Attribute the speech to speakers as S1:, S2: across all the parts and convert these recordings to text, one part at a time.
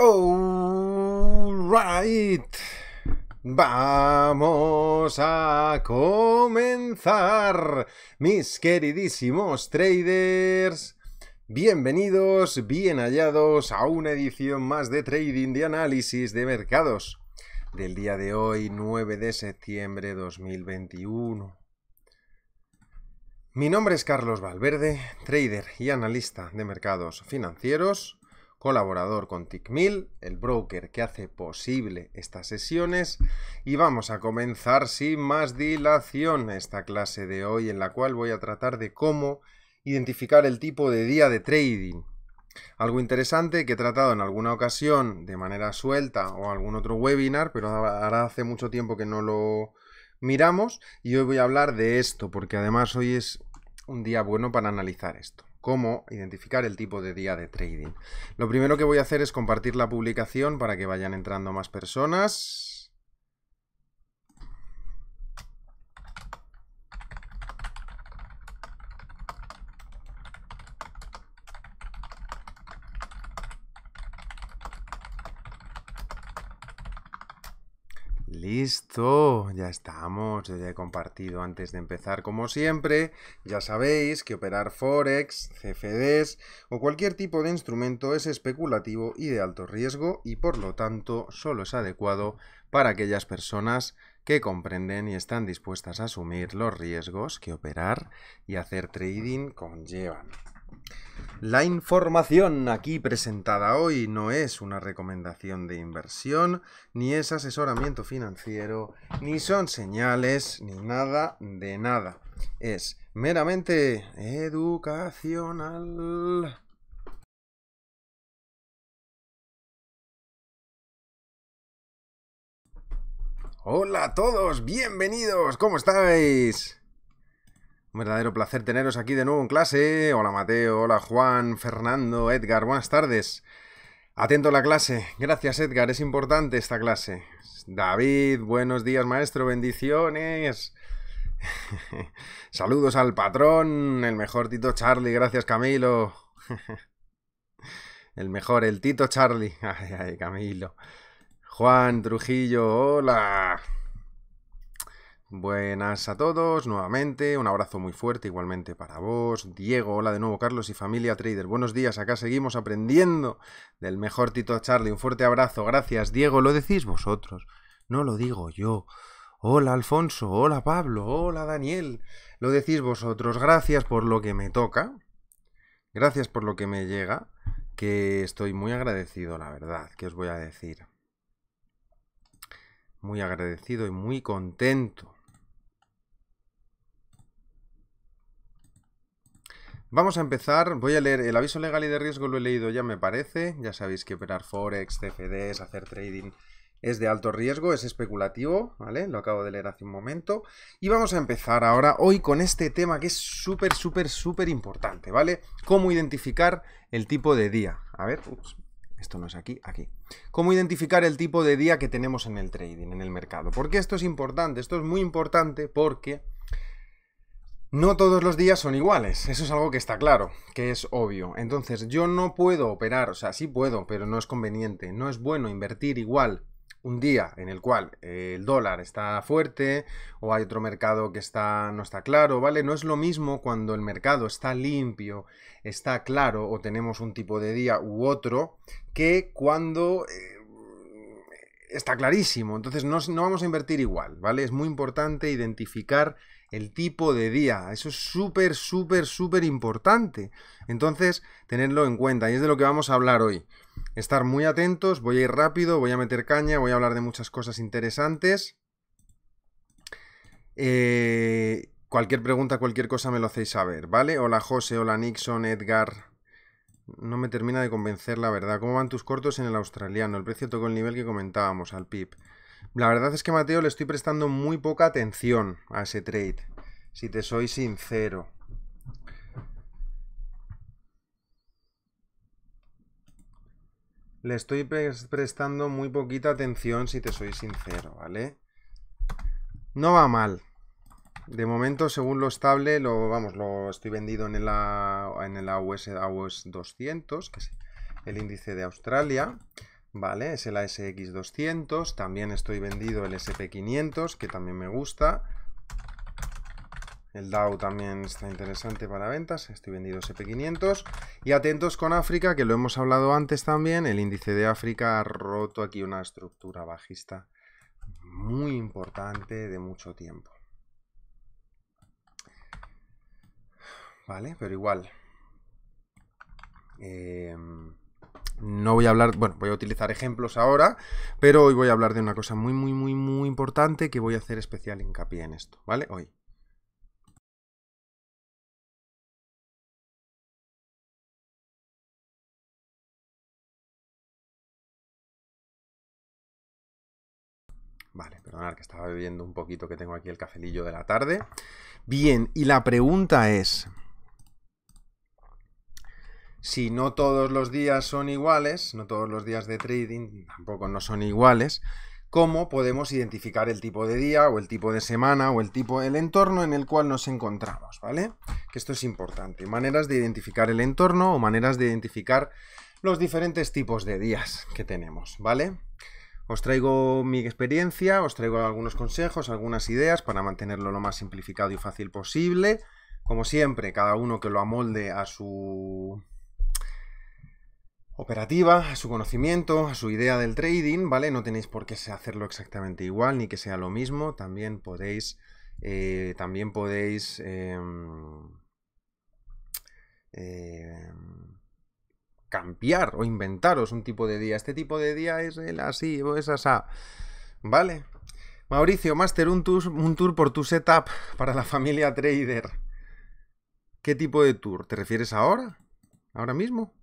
S1: Alright. Vamos a comenzar, mis queridísimos traders. Bienvenidos, bien hallados a una edición más de Trading de Análisis de Mercados del día de hoy, 9 de septiembre 2021. Mi nombre es Carlos Valverde, trader y analista de mercados financieros colaborador con TickMill, el broker que hace posible estas sesiones. Y vamos a comenzar sin más dilación esta clase de hoy en la cual voy a tratar de cómo identificar el tipo de día de trading. Algo interesante que he tratado en alguna ocasión de manera suelta o algún otro webinar, pero ahora hace mucho tiempo que no lo miramos y hoy voy a hablar de esto porque además hoy es un día bueno para analizar esto cómo identificar el tipo de día de trading. Lo primero que voy a hacer es compartir la publicación para que vayan entrando más personas. Listo, ya estamos, ya he compartido antes de empezar como siempre, ya sabéis que operar forex, CFDs o cualquier tipo de instrumento es especulativo y de alto riesgo y por lo tanto solo es adecuado para aquellas personas que comprenden y están dispuestas a asumir los riesgos que operar y hacer trading conllevan. La información aquí presentada hoy no es una recomendación de inversión, ni es asesoramiento financiero, ni son señales, ni nada de nada. Es meramente educacional. Hola a todos, bienvenidos, ¿cómo estáis? verdadero placer teneros aquí de nuevo en clase. Hola Mateo, hola Juan, Fernando, Edgar, buenas tardes. Atento a la clase. Gracias Edgar, es importante esta clase. David, buenos días maestro, bendiciones. Saludos al patrón, el mejor Tito Charlie, gracias Camilo. el mejor, el Tito Charlie. Ay, ay, Camilo. Juan Trujillo, hola. Buenas a todos, nuevamente, un abrazo muy fuerte igualmente para vos, Diego, hola de nuevo Carlos y familia Trader, buenos días, acá seguimos aprendiendo del mejor Tito Charlie, un fuerte abrazo, gracias Diego, lo decís vosotros, no lo digo yo. Hola Alfonso, hola Pablo, hola Daniel, lo decís vosotros, gracias por lo que me toca, gracias por lo que me llega, que estoy muy agradecido, la verdad, que os voy a decir. Muy agradecido y muy contento Vamos a empezar, voy a leer el aviso legal y de riesgo, lo he leído ya me parece, ya sabéis que operar forex, CFDs, hacer trading es de alto riesgo, es especulativo, ¿vale? Lo acabo de leer hace un momento. Y vamos a empezar ahora hoy con este tema que es súper, súper, súper importante, ¿vale? Cómo identificar el tipo de día. A ver, esto no es aquí, aquí. Cómo identificar el tipo de día que tenemos en el trading, en el mercado. Porque esto es importante, esto es muy importante porque... No todos los días son iguales, eso es algo que está claro, que es obvio. Entonces yo no puedo operar, o sea, sí puedo, pero no es conveniente, no es bueno invertir igual un día en el cual el dólar está fuerte o hay otro mercado que está no está claro, ¿vale? No es lo mismo cuando el mercado está limpio, está claro o tenemos un tipo de día u otro que cuando eh, está clarísimo. Entonces no, no vamos a invertir igual, ¿vale? Es muy importante identificar el tipo de día. Eso es súper, súper, súper importante. Entonces, tenerlo en cuenta y es de lo que vamos a hablar hoy. Estar muy atentos, voy a ir rápido, voy a meter caña, voy a hablar de muchas cosas interesantes. Eh, cualquier pregunta, cualquier cosa me lo hacéis saber, ¿vale? Hola José, hola Nixon, Edgar. No me termina de convencer la verdad. ¿Cómo van tus cortos en el australiano? El precio tocó el nivel que comentábamos al PIB. La verdad es que Mateo le estoy prestando muy poca atención a ese trade, si te soy sincero. Le estoy prestando muy poquita atención, si te soy sincero, ¿vale? No va mal. De momento, según lo estable, lo, vamos, lo estoy vendido en el, en el AUS 200, que es el índice de Australia. ¿vale? Es el ASX200, también estoy vendido el SP500, que también me gusta. El DAO también está interesante para ventas, estoy vendido SP500. Y atentos con África, que lo hemos hablado antes también, el índice de África ha roto aquí una estructura bajista muy importante de mucho tiempo. Vale, pero igual. Eh, no voy a hablar, bueno, voy a utilizar ejemplos ahora, pero hoy voy a hablar de una cosa muy, muy, muy, muy importante que voy a hacer especial hincapié en esto, ¿vale? Hoy. Vale, perdonad que estaba bebiendo un poquito que tengo aquí el cafelillo de la tarde. Bien, y la pregunta es, si no todos los días son iguales, no todos los días de trading tampoco no son iguales, ¿cómo podemos identificar el tipo de día o el tipo de semana o el tipo, del entorno en el cual nos encontramos, ¿vale? Que esto es importante. Maneras de identificar el entorno o maneras de identificar los diferentes tipos de días que tenemos, ¿vale? Os traigo mi experiencia, os traigo algunos consejos, algunas ideas para mantenerlo lo más simplificado y fácil posible. Como siempre, cada uno que lo amolde a su operativa, a su conocimiento, a su idea del trading, ¿vale? No tenéis por qué hacerlo exactamente igual ni que sea lo mismo, también podéis, eh, también podéis... Em, em, cambiar o inventaros un tipo de día. Este tipo de día es el así o es esa. ¿Vale? Mauricio, Master, un tour, un tour por tu setup para la familia trader. ¿Qué tipo de tour? ¿Te refieres ahora? ¿Ahora mismo?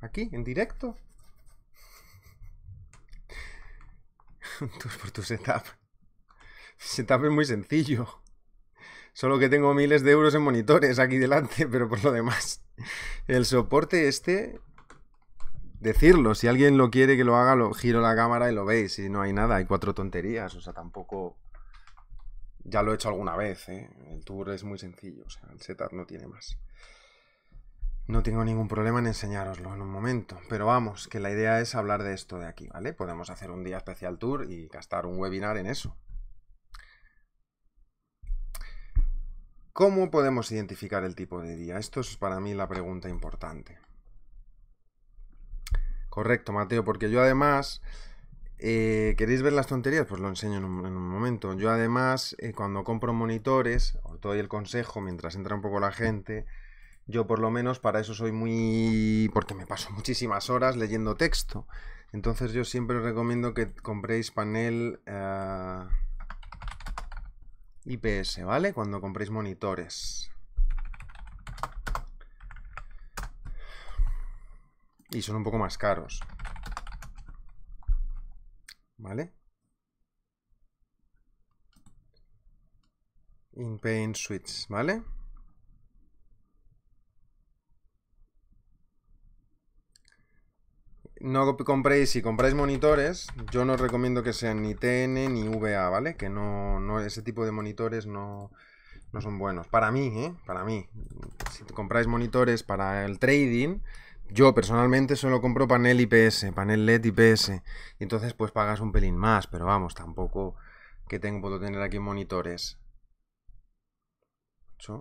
S1: aquí, en directo. por tu setup. Setup es muy sencillo. Solo que tengo miles de euros en monitores aquí delante, pero por lo demás. El soporte este, decirlo. Si alguien lo quiere que lo haga, lo giro la cámara y lo veis. Y no hay nada, hay cuatro tonterías. O sea, tampoco... Ya lo he hecho alguna vez, ¿eh? El tour es muy sencillo, o sea, el setup no tiene más. No tengo ningún problema en enseñároslo en un momento, pero vamos, que la idea es hablar de esto de aquí, ¿vale? Podemos hacer un día especial tour y gastar un webinar en eso. ¿Cómo podemos identificar el tipo de día? Esto es para mí la pregunta importante. Correcto, Mateo, porque yo además... Eh, ¿Queréis ver las tonterías? Pues lo enseño en un, momento. Yo además, eh, cuando compro monitores, os doy el consejo, mientras entra un poco la gente, yo por lo menos para eso soy muy... porque me paso muchísimas horas leyendo texto. Entonces yo siempre os recomiendo que compréis panel eh, IPS, ¿vale? Cuando compréis monitores. Y son un poco más caros. ¿Vale? In-Paint Switch, ¿vale? no compréis, si compráis monitores, yo no os recomiendo que sean ni TN ni VA, ¿vale? Que no, no ese tipo de monitores no, son buenos. Para mí, ¿eh? Para mí. Si compráis monitores para el trading, yo personalmente solo compro panel IPS, panel LED IPS. Y entonces pues pagas un pelín más, pero vamos, tampoco que tengo, puedo tener aquí monitores.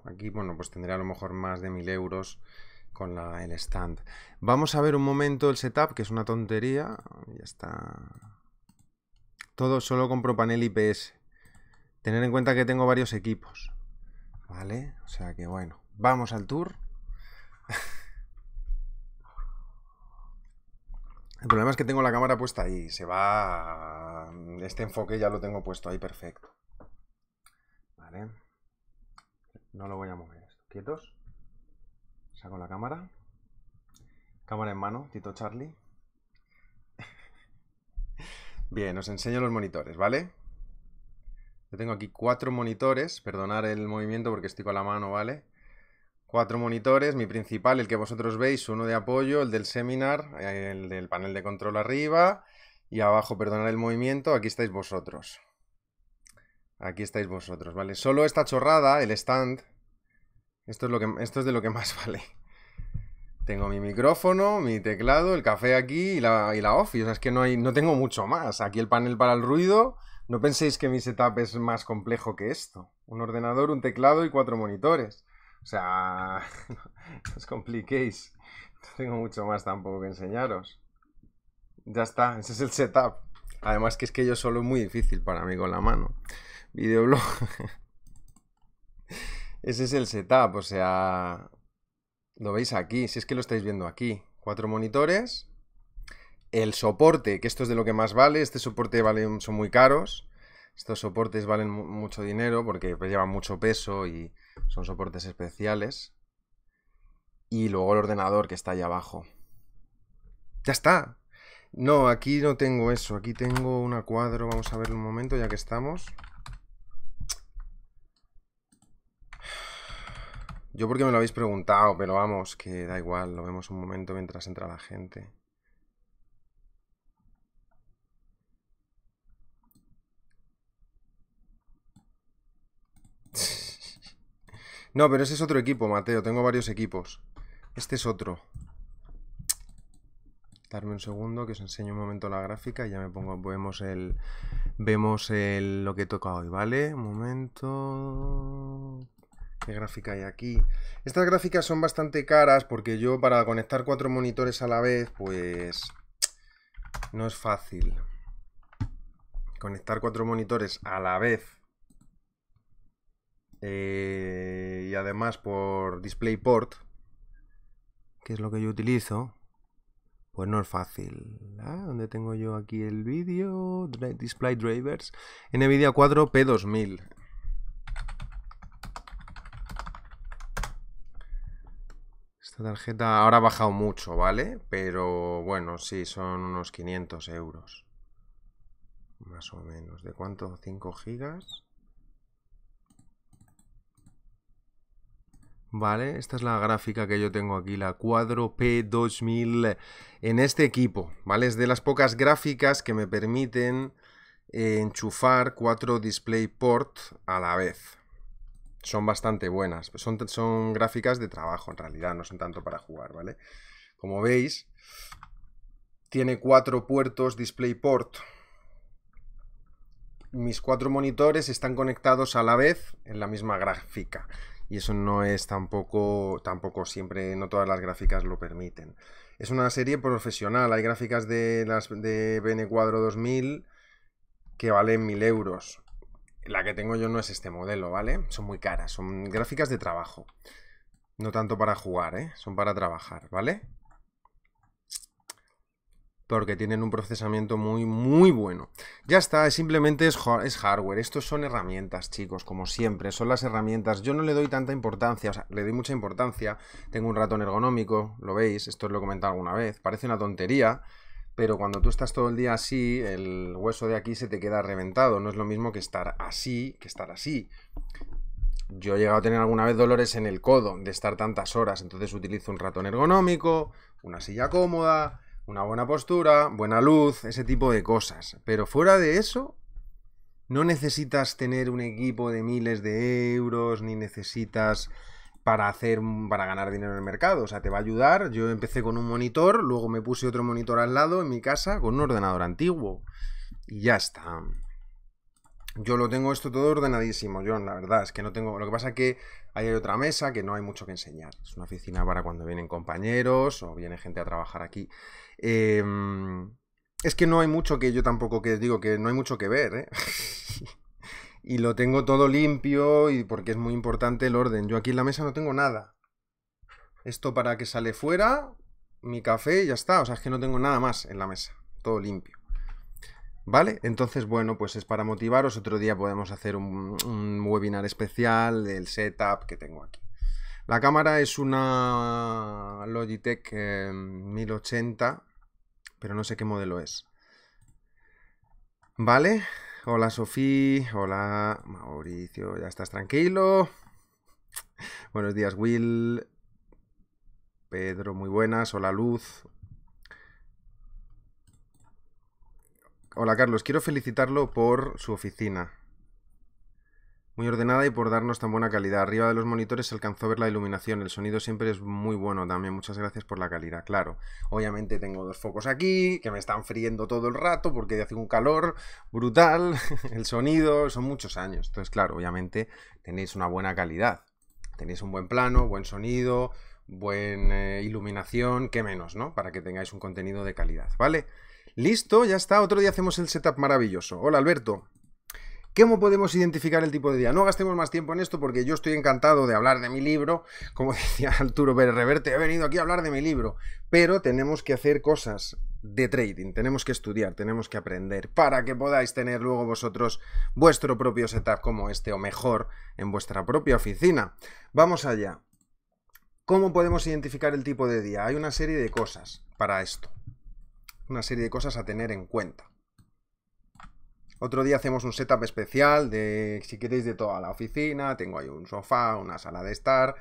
S1: Aquí, bueno, pues tendría a lo mejor más de 1000 euros con el stand. Vamos a ver un momento el setup, que es una tontería. Ya está. Todo solo compro panel IPS. Tener en cuenta que tengo varios equipos. ¿Vale? O sea que bueno. Vamos al tour. El problema es que tengo la cámara puesta ahí. Se va... Este enfoque ya lo tengo puesto ahí perfecto. Vale. No lo voy a mover. ¿Quietos? Saco la cámara. Cámara en mano, Tito Charlie. Bien, os enseño los monitores, ¿vale? Yo tengo aquí cuatro monitores, perdonar el movimiento porque estoy con la mano, ¿vale? Cuatro monitores, mi principal, el que vosotros veis, uno de apoyo, el del seminar, el del panel de control arriba y abajo, perdonar el movimiento, aquí estáis vosotros. Aquí estáis vosotros, ¿vale? Solo esta chorrada, el stand, esto es, de lo que más vale. Tengo mi micrófono, mi teclado, el café aquí y la, y office. O sea, es que no, no tengo mucho más. Aquí el panel para el ruido. No penséis que mi setup es más complejo que esto. Un ordenador, un teclado y cuatro monitores. O sea, no os compliquéis. No tengo mucho más tampoco que enseñaros. Ya está, ese es el setup. Además que es que yo solo es muy difícil para mí con la mano. Videoblog. Ese es el setup, o sea, lo veis aquí, si es que lo estáis viendo aquí. Cuatro monitores, el soporte, que esto es de lo que más vale, este soporte son muy caros, estos soportes valen mucho dinero porque pues, llevan mucho peso y son soportes especiales. Y luego el ordenador que está ahí abajo. Ya está. No, aquí no tengo eso. Aquí tengo una cuadro. Vamos a ver un momento ya que estamos. Yo porque me lo habéis preguntado, pero vamos, que da igual, lo vemos un momento mientras entra la gente. No, pero ese es otro equipo, Mateo. Tengo varios equipos. Este es otro. Darme un segundo que os enseño un momento la gráfica y ya me pongo. Vemos el. Vemos lo que toca hoy, ¿vale? Un momento. ¿Qué gráfica hay aquí? Estas gráficas son bastante caras porque yo para conectar cuatro monitores a la vez, pues no es fácil. Conectar cuatro monitores a la vez eh, y además por DisplayPort, que es lo que yo utilizo, pues no es fácil. Ah, ¿Dónde tengo yo aquí el vídeo? Display Drivers. NVIDIA 4 P2000. La tarjeta ahora ha bajado mucho, ¿vale? Pero bueno, sí, son unos 500 euros. Más o menos. ¿De cuánto? ¿5 gigas? Vale, esta es la gráfica que yo tengo aquí, la cuadro P2000 en este equipo, ¿vale? Es de las pocas gráficas que me permiten eh, enchufar cuatro DisplayPort a la vez, son bastante buenas. Son, son gráficas de trabajo en realidad, no son tanto para jugar, ¿vale? Como veis, tiene cuatro puertos DisplayPort. Mis cuatro monitores están conectados a la vez en la misma gráfica. Y eso no es tampoco, tampoco siempre, no todas las gráficas lo permiten. Es una serie profesional, hay gráficas de las de BN Cuadro 2000 que valen 1000 euros. La que tengo yo no es este modelo, ¿vale? Son muy caras, son gráficas de trabajo. No tanto para jugar, ¿eh? Son para trabajar, ¿vale? Porque tienen un procesamiento muy, muy bueno. Ya está, simplemente es, hardware. Estos son herramientas, chicos, como siempre. Son las herramientas. Yo no le doy tanta importancia, o sea, le doy mucha importancia. Tengo un ratón ergonómico, lo veis, esto lo he comentado alguna vez. Parece una tontería, pero cuando tú estás todo el día así, el hueso de aquí se te queda reventado. No es lo mismo que estar así que estar así. Yo he llegado a tener alguna vez dolores en el codo de estar tantas horas, entonces utilizo un ratón ergonómico, una silla cómoda, una buena postura, buena luz, ese tipo de cosas. Pero fuera de eso, no necesitas tener un equipo de miles de euros, ni necesitas para hacer mm, para ganar dinero en el mercado. O sea, te va a ayudar. Yo empecé con un monitor, luego me puse otro monitor al lado en mi casa con un ordenador antiguo. Y ya está. Yo lo tengo esto todo ordenadísimo, John. La verdad es que no tengo. Lo que pasa es que hay otra mesa que no hay mucho que enseñar. Es una oficina para cuando vienen compañeros o viene gente a trabajar aquí. Em, es que no hay mucho que yo tampoco que digo que no hay mucho que ver, ¿eh? y lo tengo todo limpio y porque es muy importante el orden. Yo aquí en la mesa no tengo nada. Esto para que sale fuera, mi café y ya está. O sea, es que no tengo nada más en la mesa. Todo limpio. ¿Vale? Entonces, bueno, pues es para motivaros. Otro día podemos hacer un, webinar especial del setup que tengo aquí. La cámara es una Logitech 1080, eh, pero no sé qué modelo es. ¿Vale? Hola Sofía, hola Mauricio, ¿ya estás tranquilo? Buenos días Will, Pedro, muy buenas, hola Luz. Hola Carlos, quiero felicitarlo por su oficina muy ordenada y por darnos tan buena calidad. Arriba de los monitores se alcanzó a ver la iluminación, el sonido siempre es muy bueno también. Muchas gracias por la calidad, claro. Obviamente tengo dos focos aquí que me están friendo todo el rato porque hace un calor brutal, el sonido, son muchos años. Entonces, claro, obviamente tenéis una buena calidad. Tenéis un buen plano, buen sonido, buena eh, iluminación, qué menos, ¿no? Para que tengáis un contenido de calidad, ¿vale? Listo, ya está. Otro día hacemos el setup maravilloso. Hola, Alberto. ¿Cómo podemos identificar el tipo de día? No gastemos más tiempo en esto porque yo estoy encantado de hablar de mi libro. Como decía Arturo Berreverte, he venido aquí a hablar de mi libro. Pero tenemos que hacer cosas de trading, tenemos que estudiar, tenemos que aprender para que podáis tener luego vosotros vuestro propio setup como este o mejor en vuestra propia oficina. Vamos allá. ¿Cómo podemos identificar el tipo de día? Hay una serie de cosas para esto. Una serie de cosas a tener en cuenta. Otro día hacemos un setup especial de, si queréis, de toda la oficina. Tengo ahí un sofá, una sala de estar,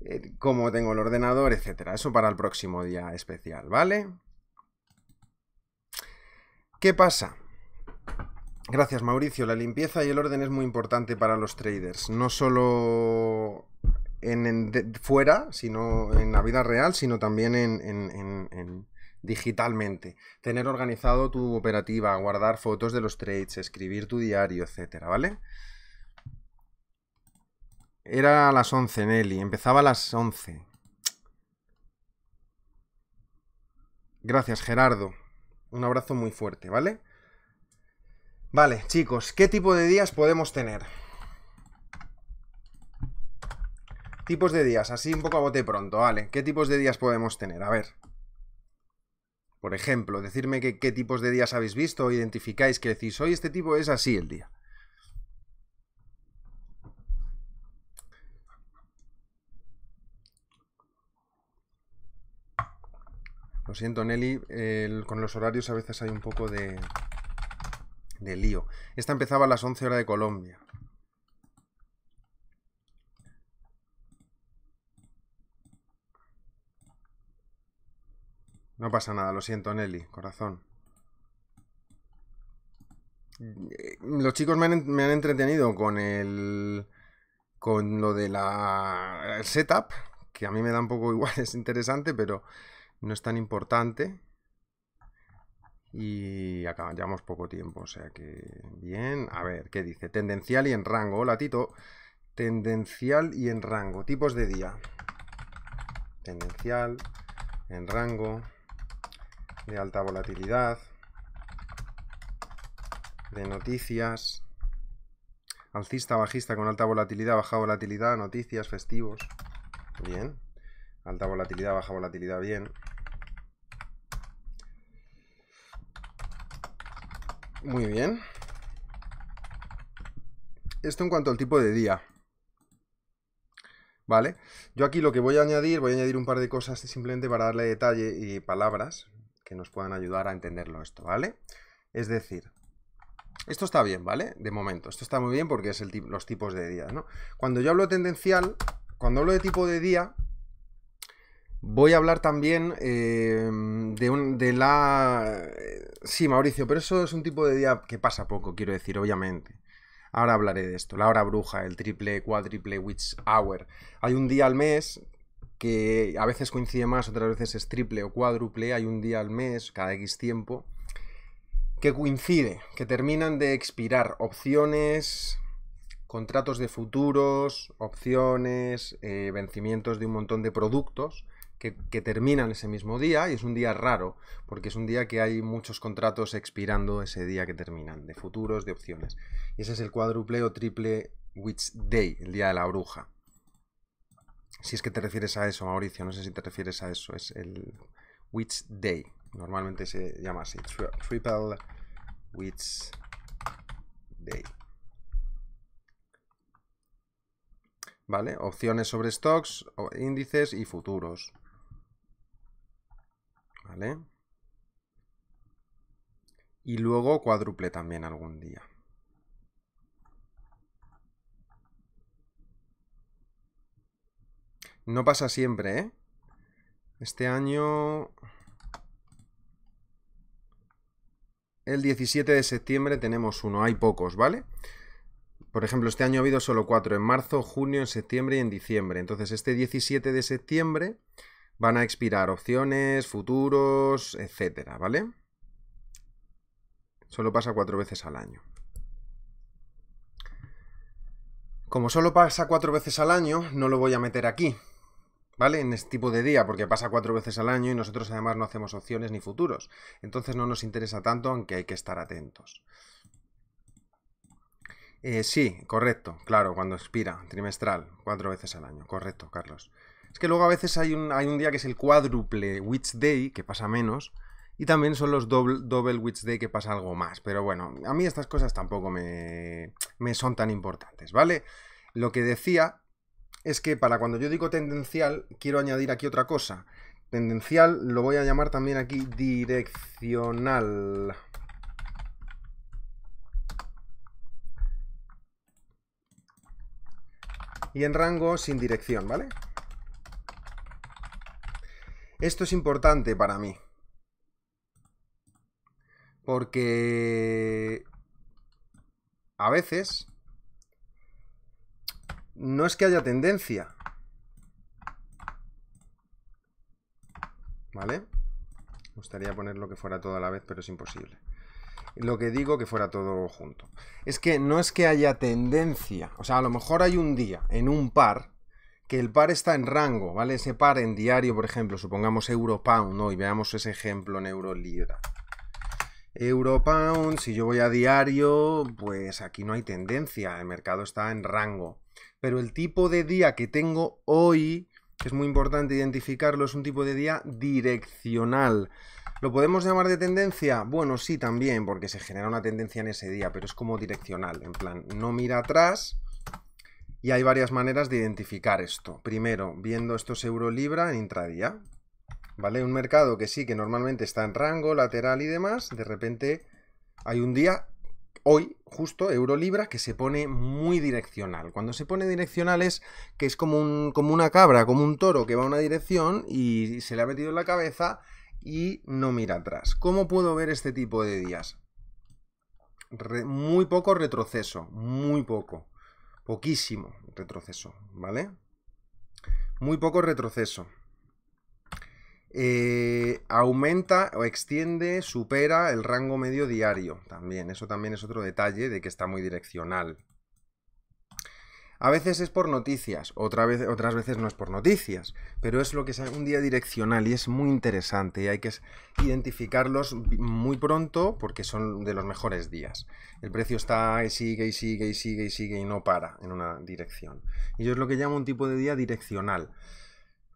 S1: como eh, cómo tengo el ordenador, etcétera. Eso para el próximo día especial, ¿vale? ¿Qué pasa? Gracias, Mauricio. La limpieza y el orden es muy importante para los traders. No solo en, fuera, sino en la vida real, sino también en, digitalmente, tener organizado tu operativa, guardar fotos de los trades, escribir tu diario, etcétera, ¿vale? Era a las 11, Nelly, empezaba a las 11. Gracias, Gerardo. Un abrazo muy fuerte, ¿vale? Vale, chicos, ¿qué tipo de días podemos tener? Tipos de días, así un poco a bote pronto, ¿vale? ¿Qué tipos de días podemos tener? A ver. Por ejemplo, decirme qué tipos de días habéis visto o identificáis que decís, soy este tipo es así el día. Lo siento, Nelly, con los horarios a veces hay un poco de, de lío. Esta empezaba a las 11 horas de Colombia. No pasa nada, lo siento, Nelly, corazón. Mm, los chicos me han, entretenido con el. con lo de la. setup, que a mí me da un poco igual, es interesante, pero no es tan importante. Y acabamos poco tiempo, o sea que bien. A ver, ¿qué dice? Tendencial y en rango. Hola, Tendencial y en rango. Tipos de día. Tendencial, en rango de alta volatilidad, de noticias, alcista, bajista con alta volatilidad, baja volatilidad, noticias, festivos, bien, alta volatilidad, baja volatilidad, bien. Muy bien. Esto en cuanto al tipo de día. ¿Vale? Yo aquí lo que voy a añadir, voy a añadir un par de cosas simplemente para darle detalle y palabras, que nos puedan ayudar a entenderlo esto, ¿vale? Es decir, esto está bien, ¿vale? De momento, esto está muy bien porque es el los tipos de días, ¿no? Cuando yo hablo tendencial, cuando hablo de tipo de día, voy a hablar también eh, de, un, de la... Eh, sí, Mauricio, pero eso es un tipo de día que pasa poco, quiero decir, obviamente. Ahora hablaré de esto, la hora bruja, el triple, cuádruple, witch hour. Hay un día al mes que a veces coincide más, otras veces es triple o cuádruple, hay un día al mes, cada X tiempo, que coincide, que terminan de expirar opciones, contratos de futuros, opciones, eh, vencimientos de un montón de productos, que, que, terminan ese mismo día y es un día raro, porque es un día que hay muchos contratos expirando ese día que terminan, de futuros, de opciones. Y ese es el cuádruple o triple Witch Day, el día de la bruja. Si es que te refieres a eso, Mauricio, no sé si te refieres a eso. Es el Witch Day. Normalmente se llama así. triple Witch Day. ¿Vale? Opciones sobre stocks, índices y futuros. ¿Vale? Y luego cuádruple también algún día. No pasa siempre, ¿eh? Este año... El 17 de septiembre tenemos uno, hay pocos, ¿vale? Por ejemplo, este año ha habido solo cuatro, en marzo, junio, en septiembre y en diciembre. Entonces, este 17 de septiembre van a expirar opciones, futuros, etcétera, ¿vale? Solo pasa cuatro veces al año. Como solo pasa cuatro veces al año, no lo voy a meter aquí, ¿vale? En este tipo de día, porque pasa cuatro veces al año y nosotros además no hacemos opciones ni futuros. Entonces no nos interesa tanto, aunque hay que estar atentos. Eh, sí, correcto, claro, cuando expira, trimestral, cuatro veces al año, correcto, Carlos. Es que luego a veces hay un, hay un día que es el cuádruple Witch Day, que pasa menos, y también son los double, double Witch Day, que pasa algo más. Pero bueno, a mí estas cosas tampoco me, me son tan importantes, ¿vale? Lo que decía es que para cuando yo digo tendencial, quiero añadir aquí otra cosa. Tendencial lo voy a llamar también aquí direccional. Y en rango sin dirección, ¿vale? Esto es importante para mí. Porque a veces no es que haya tendencia. ¿Vale? Me gustaría poner lo que fuera todo a la vez, pero es imposible. Lo que digo que fuera todo junto. Es que no es que haya tendencia. O sea, a lo mejor hay un día en un par que el par está en rango, ¿vale? Ese par en diario, por ejemplo, supongamos euro-pound, ¿no? Y veamos ese ejemplo en euro-libra. Euro-pound, si yo voy a diario, pues aquí no hay tendencia, el mercado está en rango. Pero el tipo de día que tengo hoy, que es muy importante identificarlo, es un tipo de día direccional. ¿Lo podemos llamar de tendencia? Bueno, sí, también, porque se genera una tendencia en ese día, pero es como direccional, en plan, no mira atrás. Y hay varias maneras de identificar esto. Primero, viendo estos euro-libra en intradía. ¿Vale? Un mercado que sí, que normalmente está en rango, lateral y demás, de repente hay un día hoy justo Eurolibra que se pone muy direccional. Cuando se pone direccional es que es como, como una cabra, como un toro que va a una dirección y se le ha metido en la cabeza y no mira atrás. ¿Cómo puedo ver este tipo de días? muy poco retroceso, muy poco, poquísimo retroceso, ¿vale? Muy poco retroceso. Eh, aumenta o extiende, supera el rango medio diario. También, eso también es otro detalle de que está muy direccional. A veces es por noticias, otras veces no es por noticias, pero es lo que es un día direccional y es muy interesante y hay que identificarlos muy pronto porque son de los mejores días. El precio está y sigue y sigue y sigue y sigue y no para en una dirección. Y yo es lo que llamo un tipo de día direccional.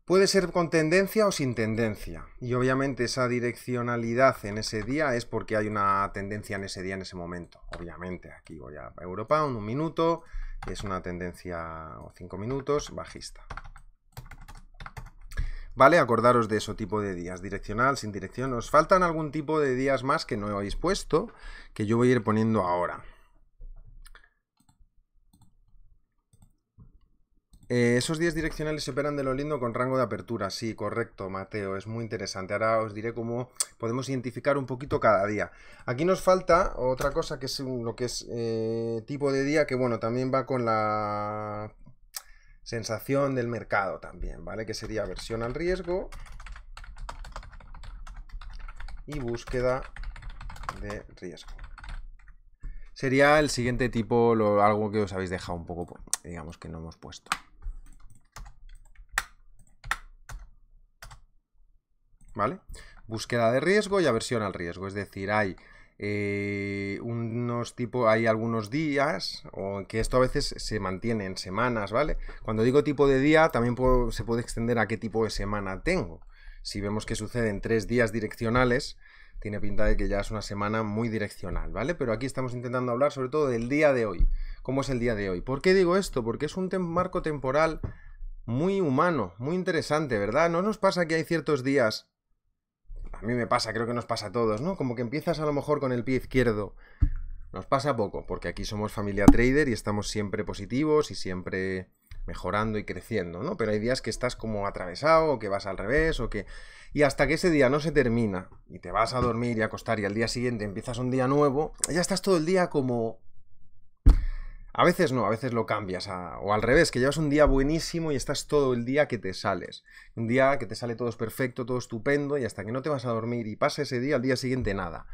S1: Puede ser con tendencia o sin tendencia. Y obviamente esa direccionalidad en ese día es porque hay una tendencia en ese día, en ese momento. Obviamente, aquí voy a Europa, un minuto, es una tendencia o cinco minutos, bajista. ¿Vale? Acordaros de ese tipo de días, direccional, sin dirección. Os faltan algún tipo de días más que no habéis puesto, que yo voy a ir poniendo ahora. Eh, esos 10 direccionales se operan de lo lindo con rango de apertura, sí, correcto, Mateo, es muy interesante. Ahora os diré cómo podemos identificar un poquito cada día. Aquí nos falta otra cosa que es lo que es eh, tipo de día, que bueno, también va con la sensación del mercado también, ¿vale? Que sería versión al riesgo y búsqueda de riesgo. Sería el siguiente tipo, algo que os habéis dejado un poco, digamos que no hemos puesto. ¿vale? Búsqueda de riesgo y aversión al riesgo, es decir, hay eh, unos tipo, hay algunos días, o que esto a veces se mantiene en semanas, ¿vale? Cuando digo tipo de día, también se puede extender a qué tipo de semana tengo. Si vemos que sucede en tres días direccionales, tiene pinta de que ya es una semana muy direccional, ¿vale? Pero aquí estamos intentando hablar sobre todo del día de hoy. ¿Cómo es el día de hoy? ¿Por qué digo esto? Porque es un marco temporal muy humano, muy interesante, ¿verdad? ¿No nos pasa que hay ciertos días a mí me pasa, creo que nos pasa a todos, ¿no? Como que empiezas a lo mejor con el pie izquierdo. Nos pasa poco, porque aquí somos familia trader y estamos siempre positivos y siempre mejorando y creciendo, ¿no? Pero hay días que estás como atravesado, o que vas al revés, o que... Y hasta que ese día no se termina y te vas a dormir y acostar y al día siguiente empiezas un día nuevo, ya estás todo el día como a veces no, a veces lo cambias. o al revés, que llevas un día buenísimo y estás todo el día que te sales. Un día que te sale todo perfecto, todo estupendo y hasta que no te vas a dormir y pasa ese día, al día siguiente nada.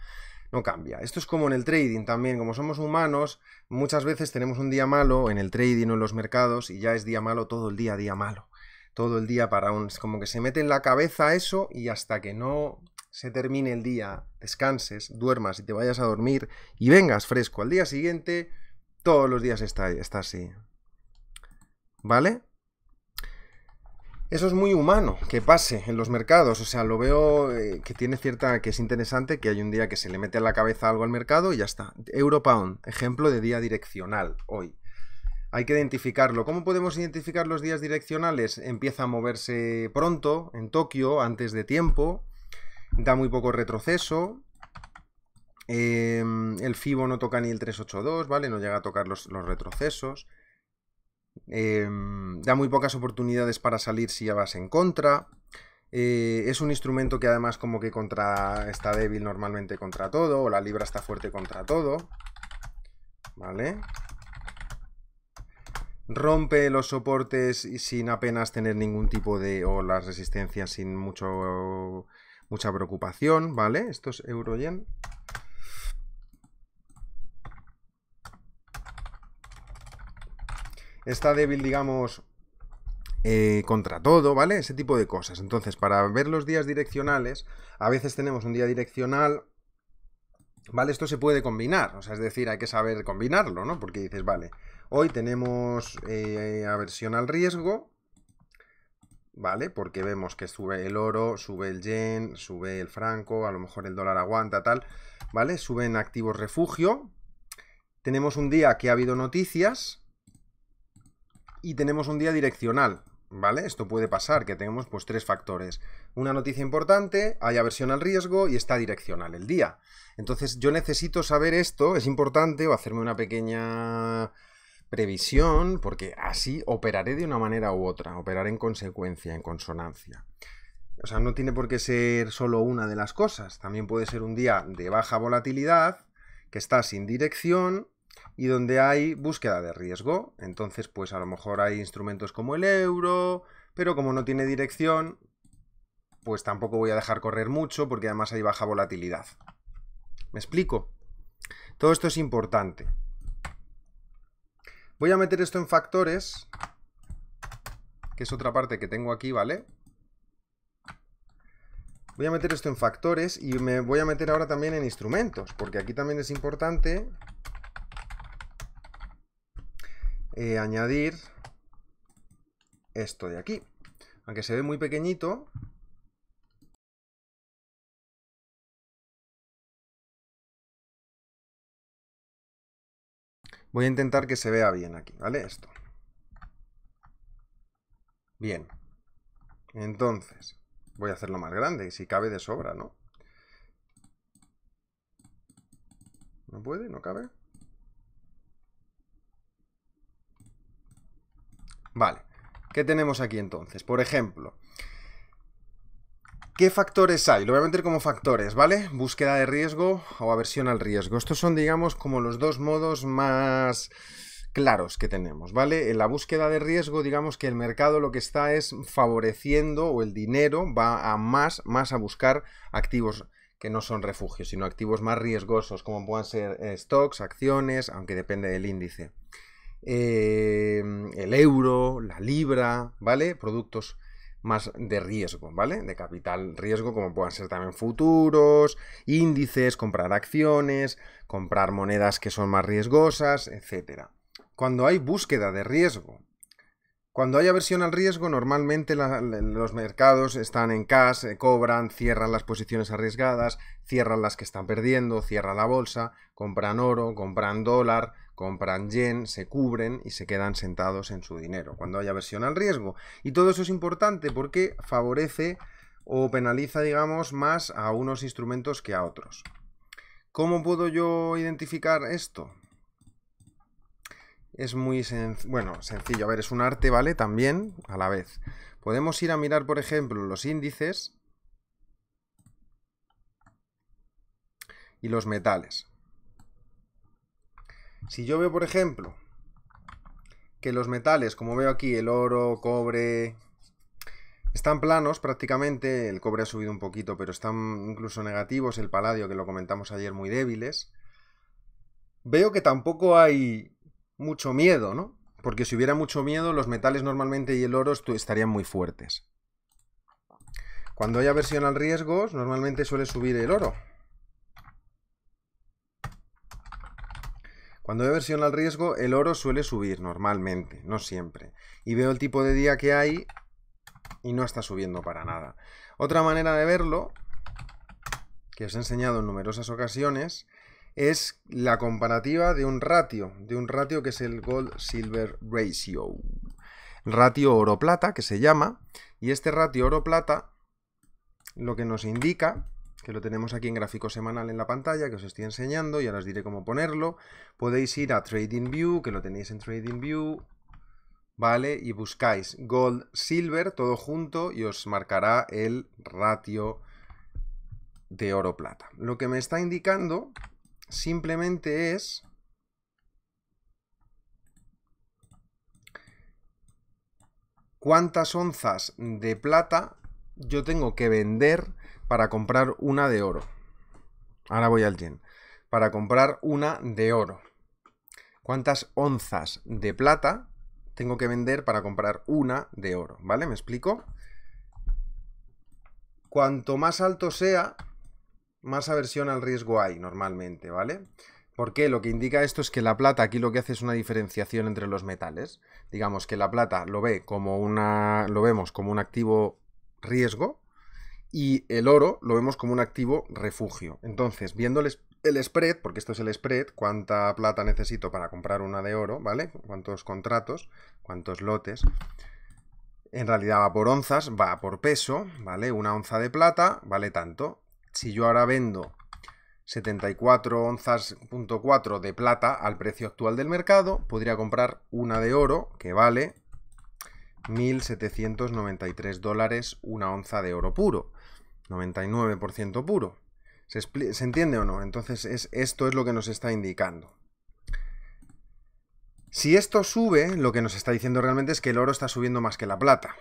S1: No cambia. Esto es como en el trading también. Como somos humanos, muchas veces tenemos un día malo en el trading o en los mercados y ya es día malo todo el día, día malo. Todo el día para un... Es como que se mete en la cabeza eso y hasta que no se termine el día, descanses, duermas y te vayas a dormir y vengas fresco al día siguiente todos los días está, está así. ¿Vale? Eso es muy humano, que pase en los mercados. O sea, lo veo eh, que tiene cierta. que es interesante que hay un día que se le mete a la cabeza algo al mercado y ya está. Europound, ejemplo de día direccional hoy. Hay que identificarlo. ¿Cómo podemos identificar los días direccionales? Empieza a moverse pronto, en Tokio, antes de tiempo. Da muy poco retroceso. Em, el FIBO no toca ni el 382, ¿vale? No llega a tocar los, retrocesos. Em, da muy pocas oportunidades para salir si ya vas en contra. Eh, es un instrumento que además como que contra está débil normalmente contra todo, o la libra está fuerte contra todo. ¿Vale? Rompe los soportes sin apenas tener ningún tipo de... o las resistencias sin mucho, mucha preocupación, ¿vale? Esto es Euroyen. está débil, digamos, eh, contra todo, ¿vale? Ese tipo de cosas. Entonces, para ver los días direccionales, a veces tenemos un día direccional, ¿vale? Esto se puede combinar, o sea, es decir, hay que saber combinarlo, ¿no? Porque dices, vale, hoy tenemos eh, aversión al riesgo, ¿vale? Porque vemos que sube el oro, sube el yen, sube el franco, a lo mejor el dólar aguanta, tal, ¿vale? Suben activos refugio. Tenemos un día que ha habido noticias, y tenemos un día direccional, ¿vale? Esto puede pasar, que tenemos pues tres factores. Una noticia importante, hay aversión al riesgo y está direccional el día. Entonces yo necesito saber esto, es importante, o hacerme una pequeña previsión, porque así operaré de una manera u otra, operaré en consecuencia, en consonancia. O sea, no tiene por qué ser solo una de las cosas, también puede ser un día de baja volatilidad, que está sin dirección y donde hay búsqueda de riesgo. Entonces, pues a lo mejor hay instrumentos como el euro, pero como no tiene dirección, pues tampoco voy a dejar correr mucho porque además hay baja volatilidad. ¿Me explico? Todo esto es importante. Voy a meter esto en factores, que es otra parte que tengo aquí, ¿vale? Voy a meter esto en factores y me voy a meter ahora también en instrumentos, porque aquí también es importante eh, añadir esto de aquí. Aunque se ve muy pequeñito, Voy a intentar que se vea bien aquí, ¿vale? Esto. Bien. Entonces, voy a hacerlo más grande, y si cabe de sobra, ¿no? ¿No puede? ¿No cabe? Vale, ¿qué tenemos aquí entonces? Por ejemplo, ¿qué factores hay? Lo voy a meter como factores, ¿vale? Búsqueda de riesgo o aversión al riesgo. Estos son, digamos, como los dos modos más claros que tenemos, ¿vale? En la búsqueda de riesgo, digamos que el mercado lo que está es favoreciendo o el dinero va a más, más a buscar activos que no son refugios, sino activos más riesgosos, como puedan ser eh, stocks, acciones, aunque depende del índice. Eh, el euro, la libra, ¿vale? Productos más de riesgo, ¿vale? De capital riesgo, como puedan ser también futuros, índices, comprar acciones, comprar monedas que son más riesgosas, etc. Cuando hay búsqueda de riesgo, cuando hay aversión al riesgo, normalmente los mercados están en cash, eh, cobran, cierran las posiciones arriesgadas, cierran las que están perdiendo, cierran la bolsa, compran oro, compran dólar, compran yen, se cubren y se quedan sentados en su dinero cuando haya versión al riesgo. Y todo eso es importante porque favorece o penaliza, digamos, más a unos instrumentos que a otros. ¿Cómo puedo yo identificar esto? Es muy bueno, sencillo. A ver, es un arte, ¿vale? También a la vez. Podemos ir a mirar, por ejemplo, los índices y los metales si yo veo, por ejemplo, que los metales, como veo aquí, el oro, cobre, están planos prácticamente, el cobre ha subido un poquito, pero están incluso negativos, el paladio, que lo comentamos ayer, muy débiles, veo que tampoco hay mucho miedo, ¿no? Porque si hubiera mucho miedo, los metales normalmente y el oro estarían muy fuertes. Cuando hay aversión al riesgo, normalmente suele subir el oro, Cuando hay versión al riesgo, el oro suele subir normalmente, no siempre. Y veo el tipo de día que hay y no está subiendo para nada. Otra manera de verlo, que os he enseñado en numerosas ocasiones, es la comparativa de un ratio, de un ratio que es el Gold-Silver Ratio. Ratio oro-plata, que se llama, y este ratio oro-plata lo que nos indica lo tenemos aquí en gráfico semanal en la pantalla, que os estoy enseñando, y ahora os diré cómo ponerlo. Podéis ir a TradingView, que lo tenéis en TradingView, ¿vale? Y buscáis Gold, Silver, todo junto, y os marcará el ratio de oro-plata. Lo que me está indicando simplemente es... cuántas onzas de plata yo tengo que vender para comprar una de oro. Ahora voy al yen. Para comprar una de oro. ¿Cuántas onzas de plata tengo que vender para comprar una de oro? ¿Vale? ¿Me explico? Cuanto más alto sea, más aversión al riesgo hay normalmente, ¿vale? Porque lo que indica esto es que la plata aquí lo que hace es una diferenciación entre los metales. Digamos que la plata lo ve como una. lo vemos como un activo riesgo, y el oro lo vemos como un activo refugio. Entonces, viendo el, spread, porque esto es el spread, cuánta plata necesito para comprar una de oro, ¿vale? Cuántos contratos, cuántos lotes. En realidad va por onzas, va por peso, ¿vale? Una onza de plata vale tanto. Si yo ahora vendo 74 onzas.4 de plata al precio actual del mercado, podría comprar una de oro que vale 1.793 dólares una onza de oro puro. 99% puro. ¿Se, entiende o no? Entonces esto es lo que nos está indicando. Si esto sube, lo que nos está diciendo realmente es que el oro está subiendo más que la plata.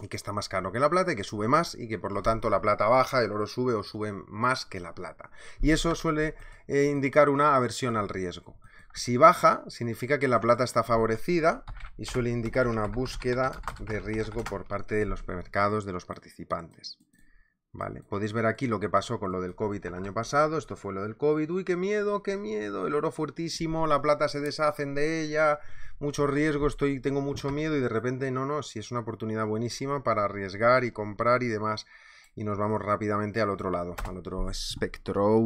S1: Y que está más caro que la plata y que sube más y que por lo tanto la plata baja, el oro sube o sube más que la plata. Y eso suele eh, indicar una aversión al riesgo. Si baja, significa que la plata está favorecida y suele indicar una búsqueda de riesgo por parte de los mercados de los participantes. Vale, podéis ver aquí lo que pasó con lo del COVID el año pasado, esto fue lo del COVID, uy, qué miedo, qué miedo, el oro fuertísimo, la plata se deshacen de ella, mucho riesgo, estoy, tengo mucho miedo y de repente, no, no, si es una oportunidad buenísima para arriesgar y comprar y demás. Y nos vamos rápidamente al otro lado, al otro espectro.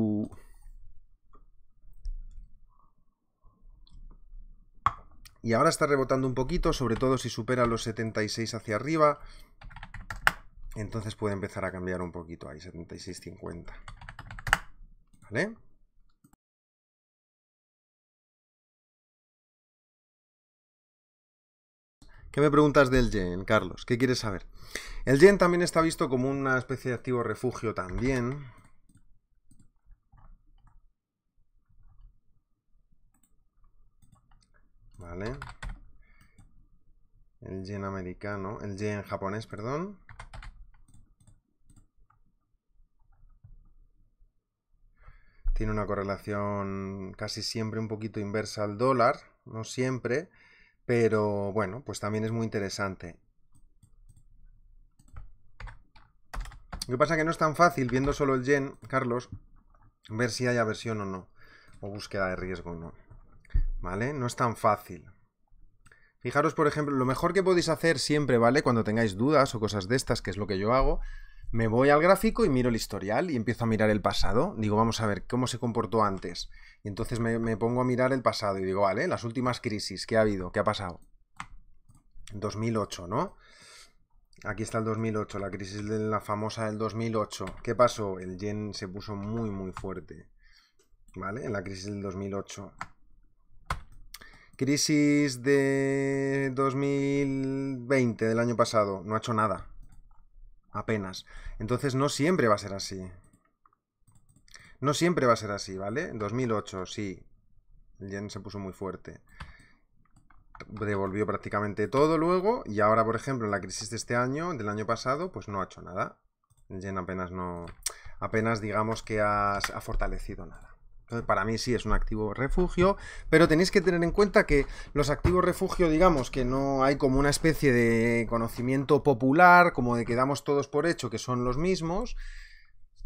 S1: Y ahora está rebotando un poquito, sobre todo si supera los 76 hacia arriba entonces puede empezar a cambiar un poquito ahí, 76.50. ¿Vale? ¿Qué me preguntas del yen, Carlos? ¿Qué quieres saber? El yen también está visto como una especie de activo refugio también. ¿Vale? El yen americano, el yen japonés, perdón. tiene una correlación casi siempre un poquito inversa al dólar, no siempre, pero bueno, pues también es muy interesante. Lo que pasa es que no es tan fácil, viendo solo el yen, Carlos, ver si hay aversión o no, o búsqueda de riesgo o no. ¿Vale? No es tan fácil. Fijaros, por ejemplo, lo mejor que podéis hacer siempre, ¿vale? Cuando tengáis dudas o cosas de estas, que es lo que yo hago, me voy al gráfico y miro el historial y empiezo a mirar el pasado. Digo, vamos a ver cómo se comportó antes. Y entonces me, pongo a mirar el pasado y digo, vale, las últimas crisis, ¿qué ha habido? ¿Qué ha pasado? 2008, ¿no? Aquí está el 2008, la crisis de la famosa del 2008. ¿Qué pasó? El yen se puso muy, muy fuerte. ¿Vale? En la crisis del 2008. Crisis de 2020, del año pasado. No ha hecho nada apenas. Entonces no siempre va a ser así. No siempre va a ser así, ¿vale? 2008, sí. El yen se puso muy fuerte. Devolvió prácticamente todo luego. Y ahora, por ejemplo, en la crisis de este año, del año pasado, pues no ha hecho nada. El yen apenas no... Apenas digamos que ha, ha fortalecido nada para mí sí es un activo refugio, pero tenéis que tener en cuenta que los activos refugio, digamos, que no hay como una especie de conocimiento popular, como de que damos todos por hecho que son los mismos.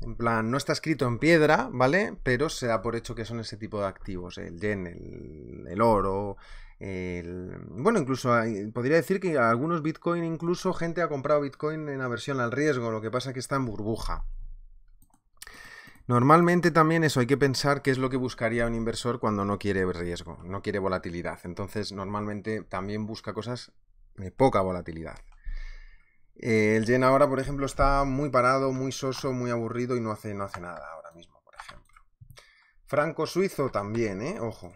S1: En plan, no está escrito en piedra, ¿vale? Pero se da por hecho que son ese tipo de activos, el yen, el, oro, el... Bueno, incluso podría decir que algunos Bitcoin, incluso gente ha comprado Bitcoin en aversión al riesgo, lo que pasa es que está en burbuja, Normalmente también eso hay que pensar qué es lo que buscaría un inversor cuando no quiere riesgo, no quiere volatilidad. Entonces, normalmente también busca cosas de poca volatilidad. Eh, el yen ahora, por ejemplo, está muy parado, muy soso, muy aburrido y no hace, no hace nada ahora mismo, por ejemplo. Franco suizo también, ¿eh? Ojo.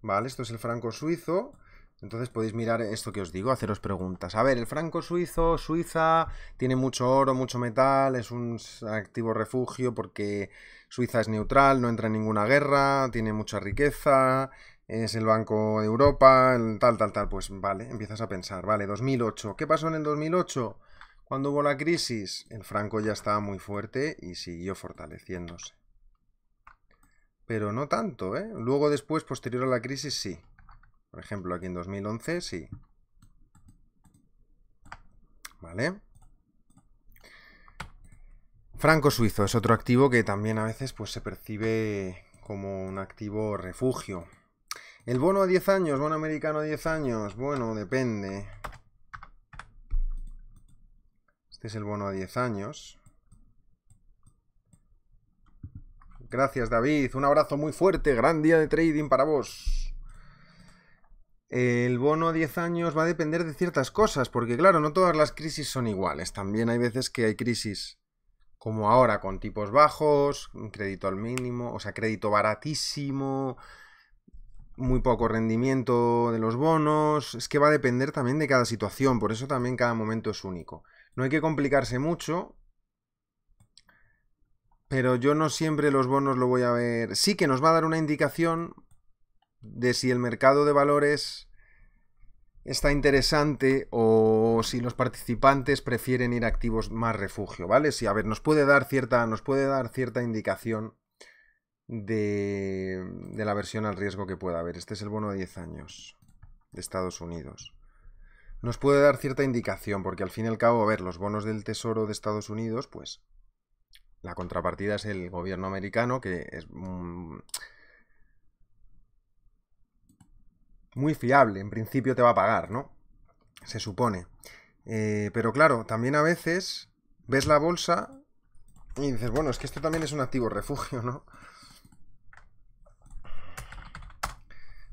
S1: Vale, esto es el franco suizo. Entonces podéis mirar esto que os digo, haceros preguntas. A ver, el franco suizo, Suiza, tiene mucho oro, mucho metal, es un activo refugio porque Suiza es neutral, no entra en ninguna guerra, tiene mucha riqueza, es el Banco de Europa, tal, tal, tal. Pues vale, empiezas a pensar, vale, 2008. ¿Qué pasó en el 2008? Cuando hubo la crisis, el franco ya estaba muy fuerte y siguió fortaleciéndose. Pero no tanto, ¿eh? Luego después, posterior a la crisis, sí. Por ejemplo, aquí en 2011, sí. ¿Vale? Franco suizo es otro activo que también a veces pues, se percibe como un activo refugio. El bono a 10 años, bono americano a 10 años, bueno, depende. Este es el bono a 10 años. Gracias David, un abrazo muy fuerte, gran día de trading para vos el bono a 10 años va a depender de ciertas cosas, porque claro, no todas las crisis son iguales. También hay veces que hay crisis como ahora, con tipos bajos, crédito al mínimo, o sea, crédito baratísimo, muy poco rendimiento de los bonos. Es que va a depender también de cada situación, por eso también cada momento es único. No hay que complicarse mucho, pero yo no siempre los bonos lo voy a ver. Sí que nos va a dar una indicación de si el mercado de valores está interesante o si los participantes prefieren ir a activos más refugio, ¿vale? Si, a ver, nos puede dar cierta, nos puede dar cierta indicación de, de la versión al riesgo que pueda haber. Este es el bono de 10 años de Estados Unidos. Nos puede dar cierta indicación, porque al fin y al cabo, a ver, los bonos del Tesoro de Estados Unidos, pues la contrapartida es el gobierno americano, que es... muy fiable, en principio te va a pagar, ¿no? Se supone. Eh, pero claro, también a veces ves la bolsa y dices, bueno, es que esto también es un activo refugio, ¿no?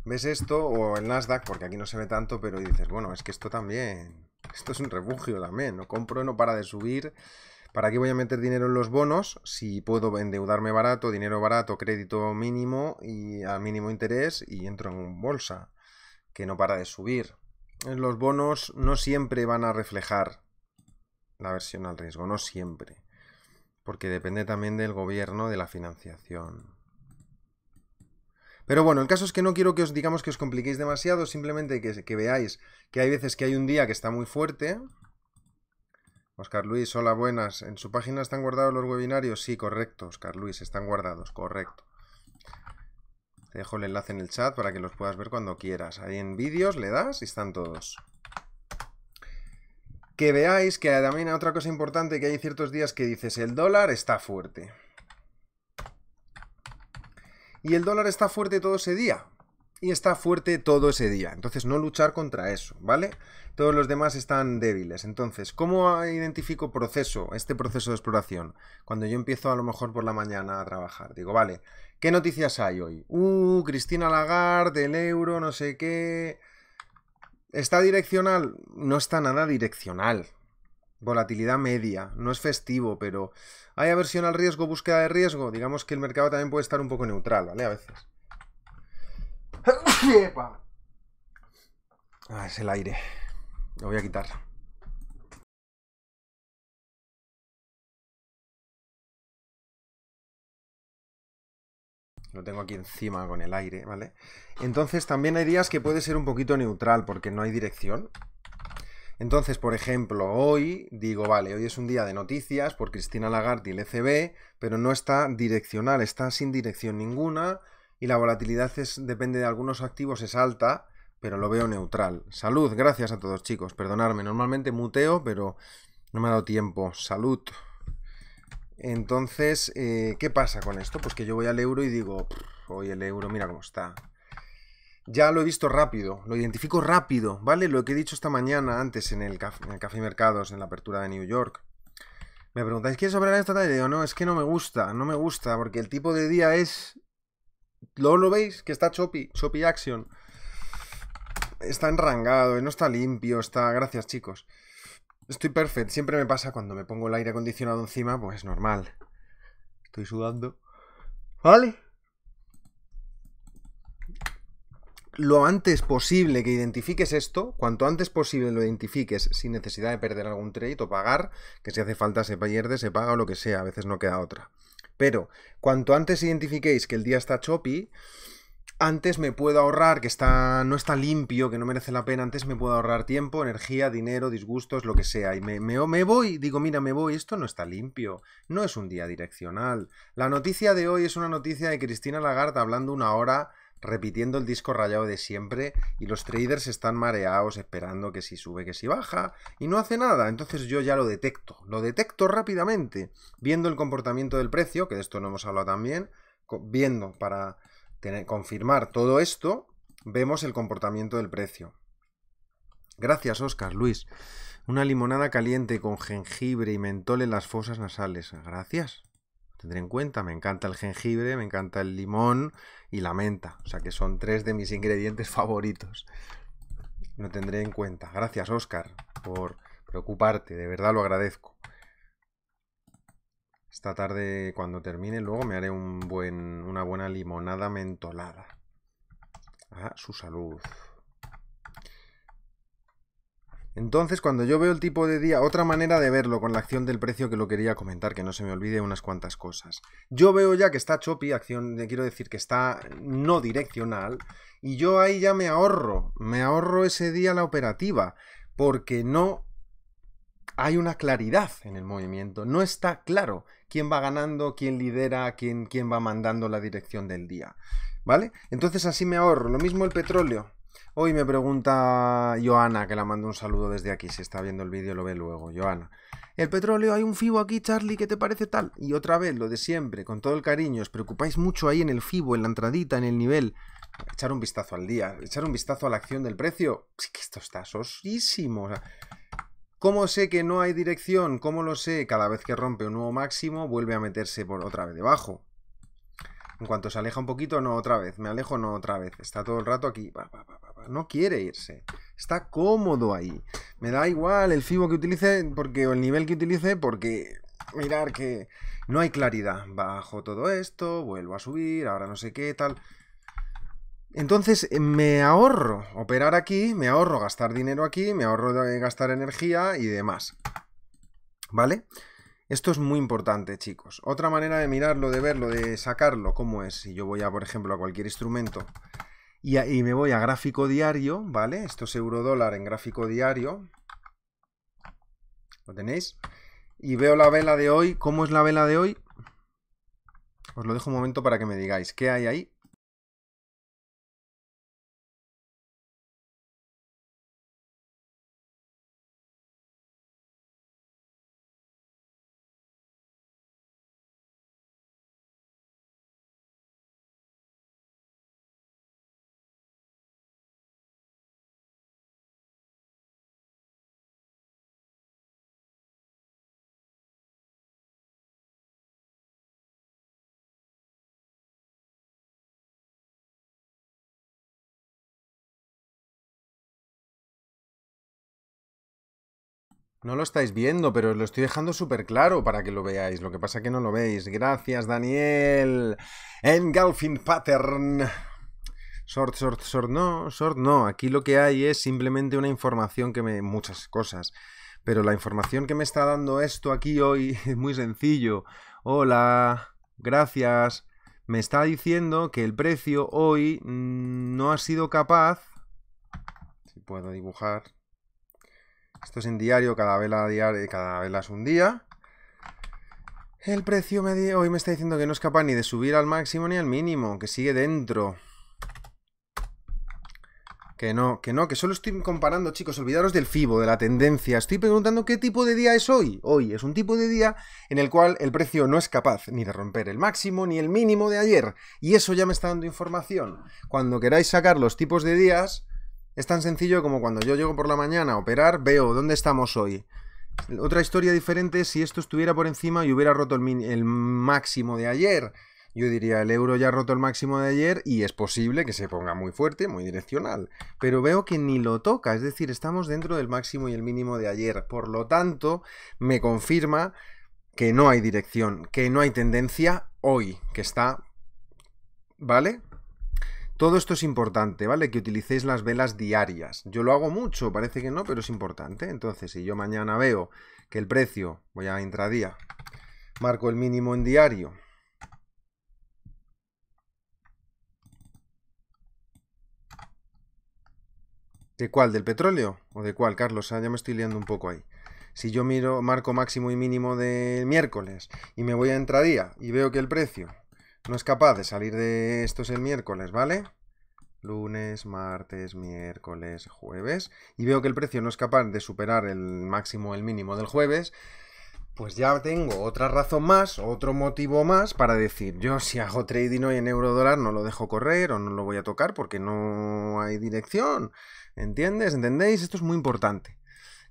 S1: Ves esto o el Nasdaq, porque aquí no se ve tanto, pero dices, bueno, es que esto también, esto es un refugio también, no compro, no para de subir. ¿Para qué voy a meter dinero en los bonos si puedo endeudarme barato, dinero barato, crédito mínimo y a mínimo interés y entro en bolsa? que no para de subir. Eh, los bonos no siempre van a reflejar la versión al riesgo, no siempre, porque depende también del gobierno, de la financiación. Pero bueno, el caso es que no quiero que os digamos que os compliquéis demasiado, simplemente que, que veáis que hay veces que hay un día que está muy fuerte. Oscar Luis, hola, buenas. ¿En su página están guardados los webinarios? Sí, correcto, Oscar Luis, están guardados, correcto dejo el enlace en el chat para que los puedas ver cuando quieras. Ahí en vídeos le das y están todos. Que veáis que también hay otra cosa importante que hay ciertos días que dices el dólar está fuerte. Y el dólar está fuerte todo ese día. Y está fuerte todo ese día. Entonces no luchar contra eso, ¿vale? Todos los demás están débiles. Entonces, ¿cómo identifico proceso, este proceso de exploración? Cuando yo empiezo a lo mejor por la mañana a trabajar. Digo, vale, ¿Qué noticias hay hoy? Uh, Cristina Lagarde, el euro, no sé qué. ¿Está direccional? No está nada direccional. Volatilidad media, no es festivo, pero hay aversión al riesgo, búsqueda de riesgo. Digamos que el mercado también puede estar un poco neutral, ¿vale? A veces. Ah, es el aire. Lo voy a quitar. lo tengo aquí encima con el aire, ¿vale? Entonces también hay días que puede ser un poquito neutral porque no hay dirección. Entonces, por ejemplo, hoy digo, vale, hoy es un día de noticias por Cristina Lagarde y el ECB, pero no está direccional, está sin dirección ninguna y la volatilidad es, depende de algunos activos, es alta, pero lo veo neutral. Salud, gracias a todos chicos, perdonadme, normalmente muteo, pero no me ha dado tiempo. Salud. Entonces, eh, ¿qué pasa con esto? Pues que yo voy al euro y digo, hoy el euro, mira cómo está. Ya lo he visto rápido, lo identifico rápido, ¿vale? Lo que he dicho esta mañana antes en el, en Café Mercados, en la apertura de New York. Me preguntáis, ¿quieres operar esta tarde? no, es que no me gusta, no me gusta, porque el tipo de día es... lo veis? Que está choppy, choppy action. Está enrangado, no está limpio, está... Gracias, chicos. Estoy perfecto. Siempre me pasa cuando me pongo el aire acondicionado encima, pues es normal. Estoy sudando. ¿Vale? Lo antes posible que identifiques esto, cuanto antes posible lo identifiques sin necesidad de perder algún o pagar, que si hace falta se pierde, se paga o lo que sea, a veces no queda otra. Pero cuanto antes identifiquéis que el día está choppy, antes me puedo ahorrar, que está, no está limpio, que no merece la pena, antes me puedo ahorrar tiempo, energía, dinero, disgustos, lo que sea. Y me, me, voy, digo, mira, me voy, esto no está limpio, no es un día direccional. La noticia de hoy es una noticia de Cristina Lagarde hablando una hora repitiendo el disco rayado de siempre y los traders están mareados esperando que si sube, que si baja y no hace nada. Entonces yo ya lo detecto, lo detecto rápidamente, viendo el comportamiento del precio, que de esto no hemos hablado también, viendo para confirmar todo esto, vemos el comportamiento del precio. Gracias, Óscar. Luis. Una limonada caliente con jengibre y mentol en las fosas nasales. Gracias. Tendré en cuenta, me encanta el jengibre, me encanta el limón y la menta. O sea que son tres de mis ingredientes favoritos. Lo tendré en cuenta. Gracias, Óscar, por preocuparte. De verdad lo agradezco. Esta tarde, cuando termine, luego me haré un buen, una buena limonada mentolada. A ah, su salud. Entonces, cuando yo veo el tipo de día, otra manera de verlo con la acción del precio que lo quería comentar, que no se me olvide unas cuantas cosas. Yo veo ya que está Chopi, acción, eh, quiero decir que está no direccional, y yo ahí ya me ahorro, me ahorro ese día la operativa, porque no hay una claridad en el movimiento. No está claro quién va ganando, quién lidera, quién, quién va mandando la dirección del día. ¿Vale? Entonces así me ahorro. Lo mismo el petróleo. Hoy me pregunta Joana, que la mando un saludo desde aquí. Si está viendo el vídeo, lo ve luego. Joana. El petróleo, hay un FIBO aquí, Charlie, ¿qué te parece tal? Y otra vez, lo de siempre, con todo el cariño, os preocupáis mucho ahí en el FIBO, en la entradita, en el nivel. Echar un vistazo al día, echar un vistazo a la acción del precio. Sí que esto está sosísimo. O sea, ¿Cómo sé que no hay dirección? ¿Cómo lo sé? Cada vez que rompe un nuevo máximo, vuelve a meterse por otra vez debajo. En cuanto se aleja un poquito, no otra vez. Me alejo, no otra vez. Está todo el rato aquí. No quiere irse. Está cómodo ahí. Me da igual el fibo que utilice porque, el nivel que utilice porque... Mirar que no hay claridad. Bajo todo esto, vuelvo a subir, ahora no sé qué, tal... Entonces eh, me ahorro operar aquí, me ahorro gastar dinero aquí, me ahorro gastar energía y demás. ¿Vale? Esto es muy importante, chicos. Otra manera de mirarlo, de verlo, de sacarlo, ¿cómo es? Si yo voy a, por ejemplo, a cualquier instrumento y, me voy a gráfico diario, ¿vale? Esto es euro dólar en gráfico diario. ¿Lo tenéis? Y veo la vela de hoy. ¿Cómo es la vela de hoy? Os lo dejo un momento para que me digáis qué hay ahí No lo estáis viendo, pero lo estoy dejando súper claro para que lo veáis. Lo que pasa es que no lo veis. Gracias, Daniel. Engulfing Pattern. Short, short, short, no, short, no. Aquí lo que hay es simplemente una información que me... muchas cosas. Pero la información que me está dando esto aquí hoy es muy sencillo. Hola, gracias. Me está diciendo que el precio hoy mm, no ha sido capaz... Si puedo dibujar... Esto es en diario, cada vela, diario, cada vela es un día. El precio hoy me está diciendo que no es capaz ni de subir al máximo ni al mínimo, que sigue dentro. Que no, que no, que solo estoy comparando, chicos, olvidaros del FIBO, de la tendencia. Estoy preguntando qué tipo de día es hoy. Hoy es un tipo de día en el cual el precio no es capaz ni de romper el máximo ni el mínimo de ayer. Y eso ya me está dando información. Cuando queráis sacar los tipos de días, es tan sencillo como cuando yo llego por la mañana a operar, veo dónde estamos hoy. Otra historia diferente si esto estuviera por encima y hubiera roto el, el máximo de ayer. Yo diría, el euro ya ha roto el máximo de ayer y es posible que se ponga muy fuerte, muy direccional. Pero veo que ni lo toca, es decir, estamos dentro del máximo y el mínimo de ayer. Por lo tanto, me confirma que no hay dirección, que no hay tendencia hoy, que está... ¿Vale? Todo esto es importante, ¿vale? Que utilicéis las velas diarias. Yo lo hago mucho, parece que no, pero es importante. Entonces, si yo mañana veo que el precio, voy a intradía, marco el mínimo en diario, ¿De cuál? ¿Del petróleo? ¿O de cuál, Carlos? Ah, ya me estoy liando un poco ahí. Si yo miro marco máximo y mínimo de miércoles y me voy a entradía y veo que el precio no es capaz de salir de estos el miércoles, ¿vale? Lunes, martes, miércoles, jueves. Y veo que el precio no es capaz de superar el máximo el mínimo del jueves. Pues ya tengo otra razón más, otro motivo más para decir, yo si hago trading hoy en euro dólar no lo dejo correr o no lo voy a tocar porque no hay dirección. ¿Entiendes? ¿Entendéis? Esto es muy importante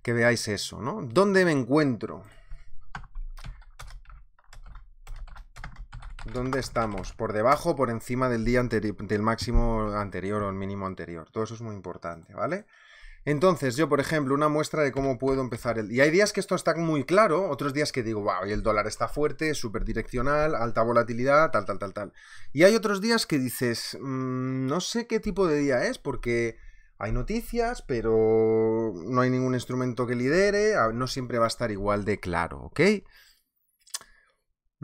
S1: que veáis eso, ¿no? ¿Dónde me encuentro? ¿Dónde estamos? ¿Por debajo o por encima del día anterior, del máximo anterior o el mínimo anterior? Todo eso es muy importante, ¿vale? Entonces, yo, por ejemplo, una muestra de cómo puedo empezar el... Y hay días que esto está muy claro, otros días que digo, wow, y el dólar está fuerte, súper direccional, alta volatilidad, tal, tal, tal, tal. Y hay otros días que dices, mm, no sé qué tipo de día es, porque hay noticias, pero no hay ningún instrumento que lidere, ah, no siempre va a estar igual de claro, ¿ok?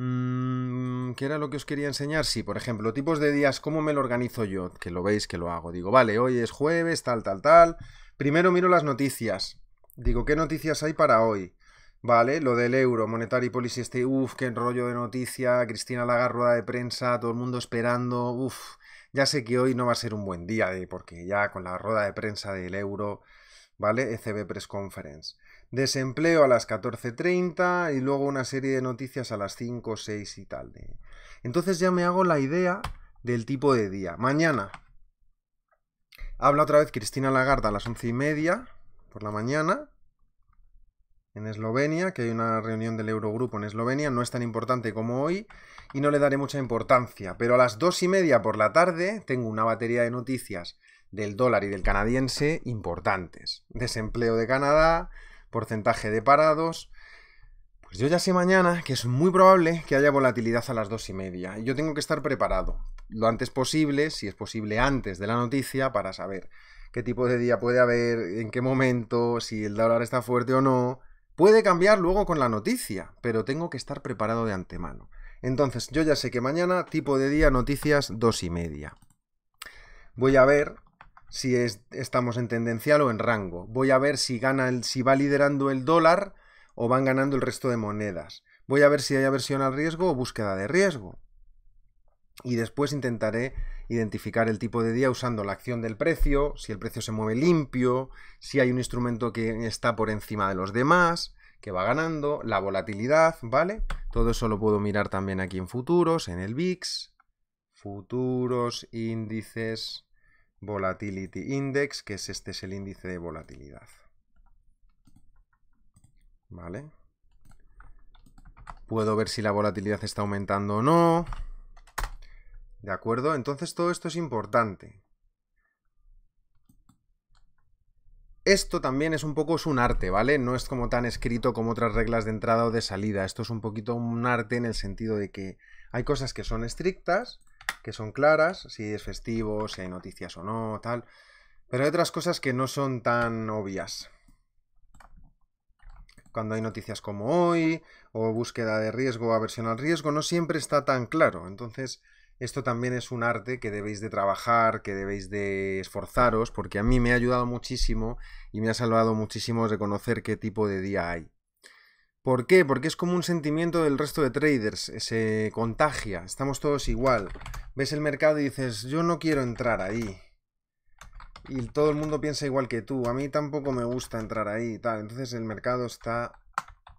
S1: Mm, ¿Qué era lo que os quería enseñar? Sí, por ejemplo, tipos de días, ¿cómo me lo organizo yo? Que lo veis que lo hago. Digo, vale, hoy es jueves, tal, tal, tal. Primero miro las noticias. Digo, ¿qué noticias hay para hoy? Vale, lo del euro, Monetary Policy este, uff, qué rollo de noticia, Cristina Lagarde, rueda de prensa, todo el mundo esperando, uff, ya sé que hoy no va a ser un buen día, eh, porque ya con la rueda de prensa del euro, ¿vale? ECB Press Conference desempleo a las 14.30 y luego una serie de noticias a las 5, 6 y tal. Entonces ya me hago la idea del tipo de día. Mañana habla otra vez Cristina Lagarde a las 11.30 y media por la mañana en Eslovenia, que hay una reunión del Eurogrupo en Eslovenia, no es tan importante como hoy y no le daré mucha importancia, pero a las 2.30 y media por la tarde tengo una batería de noticias del dólar y del canadiense importantes. Desempleo de Canadá, porcentaje de parados. Pues yo ya sé mañana que es muy probable que haya volatilidad a las dos y media. Yo tengo que estar preparado lo antes posible, si es posible antes de la noticia, para saber qué tipo de día puede haber, en qué momento, si el dólar está fuerte o no. Puede cambiar luego con la noticia, pero tengo que estar preparado de antemano. Entonces, yo ya sé que mañana, tipo de día, noticias dos y media. Voy a ver si estamos en tendencial o en rango. Voy a ver si gana el, si va liderando el dólar o van ganando el resto de monedas. Voy a ver si hay aversión al riesgo o búsqueda de riesgo. Y después intentaré identificar el tipo de día usando la acción del precio, si el precio se mueve limpio, si hay un instrumento que está por encima de los demás, que va ganando, la volatilidad, ¿vale? Todo eso lo puedo mirar también aquí en futuros, en el VIX, futuros, índices, Volatility Index, que es este es el índice de volatilidad. ¿Vale? Puedo ver si la volatilidad está aumentando o no. ¿De acuerdo? Entonces todo esto es importante. Esto también es un poco es un arte, ¿vale? No es como tan escrito como otras reglas de entrada o de salida. Esto es un poquito un arte en el sentido de que hay cosas que son estrictas que son claras, si es festivo, si hay noticias o no, tal. Pero hay otras cosas que no son tan obvias. Cuando hay noticias como hoy, o búsqueda de riesgo, aversión al riesgo, no siempre está tan claro. Entonces, esto también es un arte que debéis de trabajar, que debéis de esforzaros, porque a mí me ha ayudado muchísimo y me ha salvado muchísimo reconocer qué tipo de día hay. ¿Por qué? Porque es como un sentimiento del resto de traders, eh, se contagia, estamos todos igual. Ves el mercado y dices, yo no quiero entrar ahí. Y todo el mundo piensa igual que tú, a mí tampoco me gusta entrar ahí tal. Entonces el mercado está,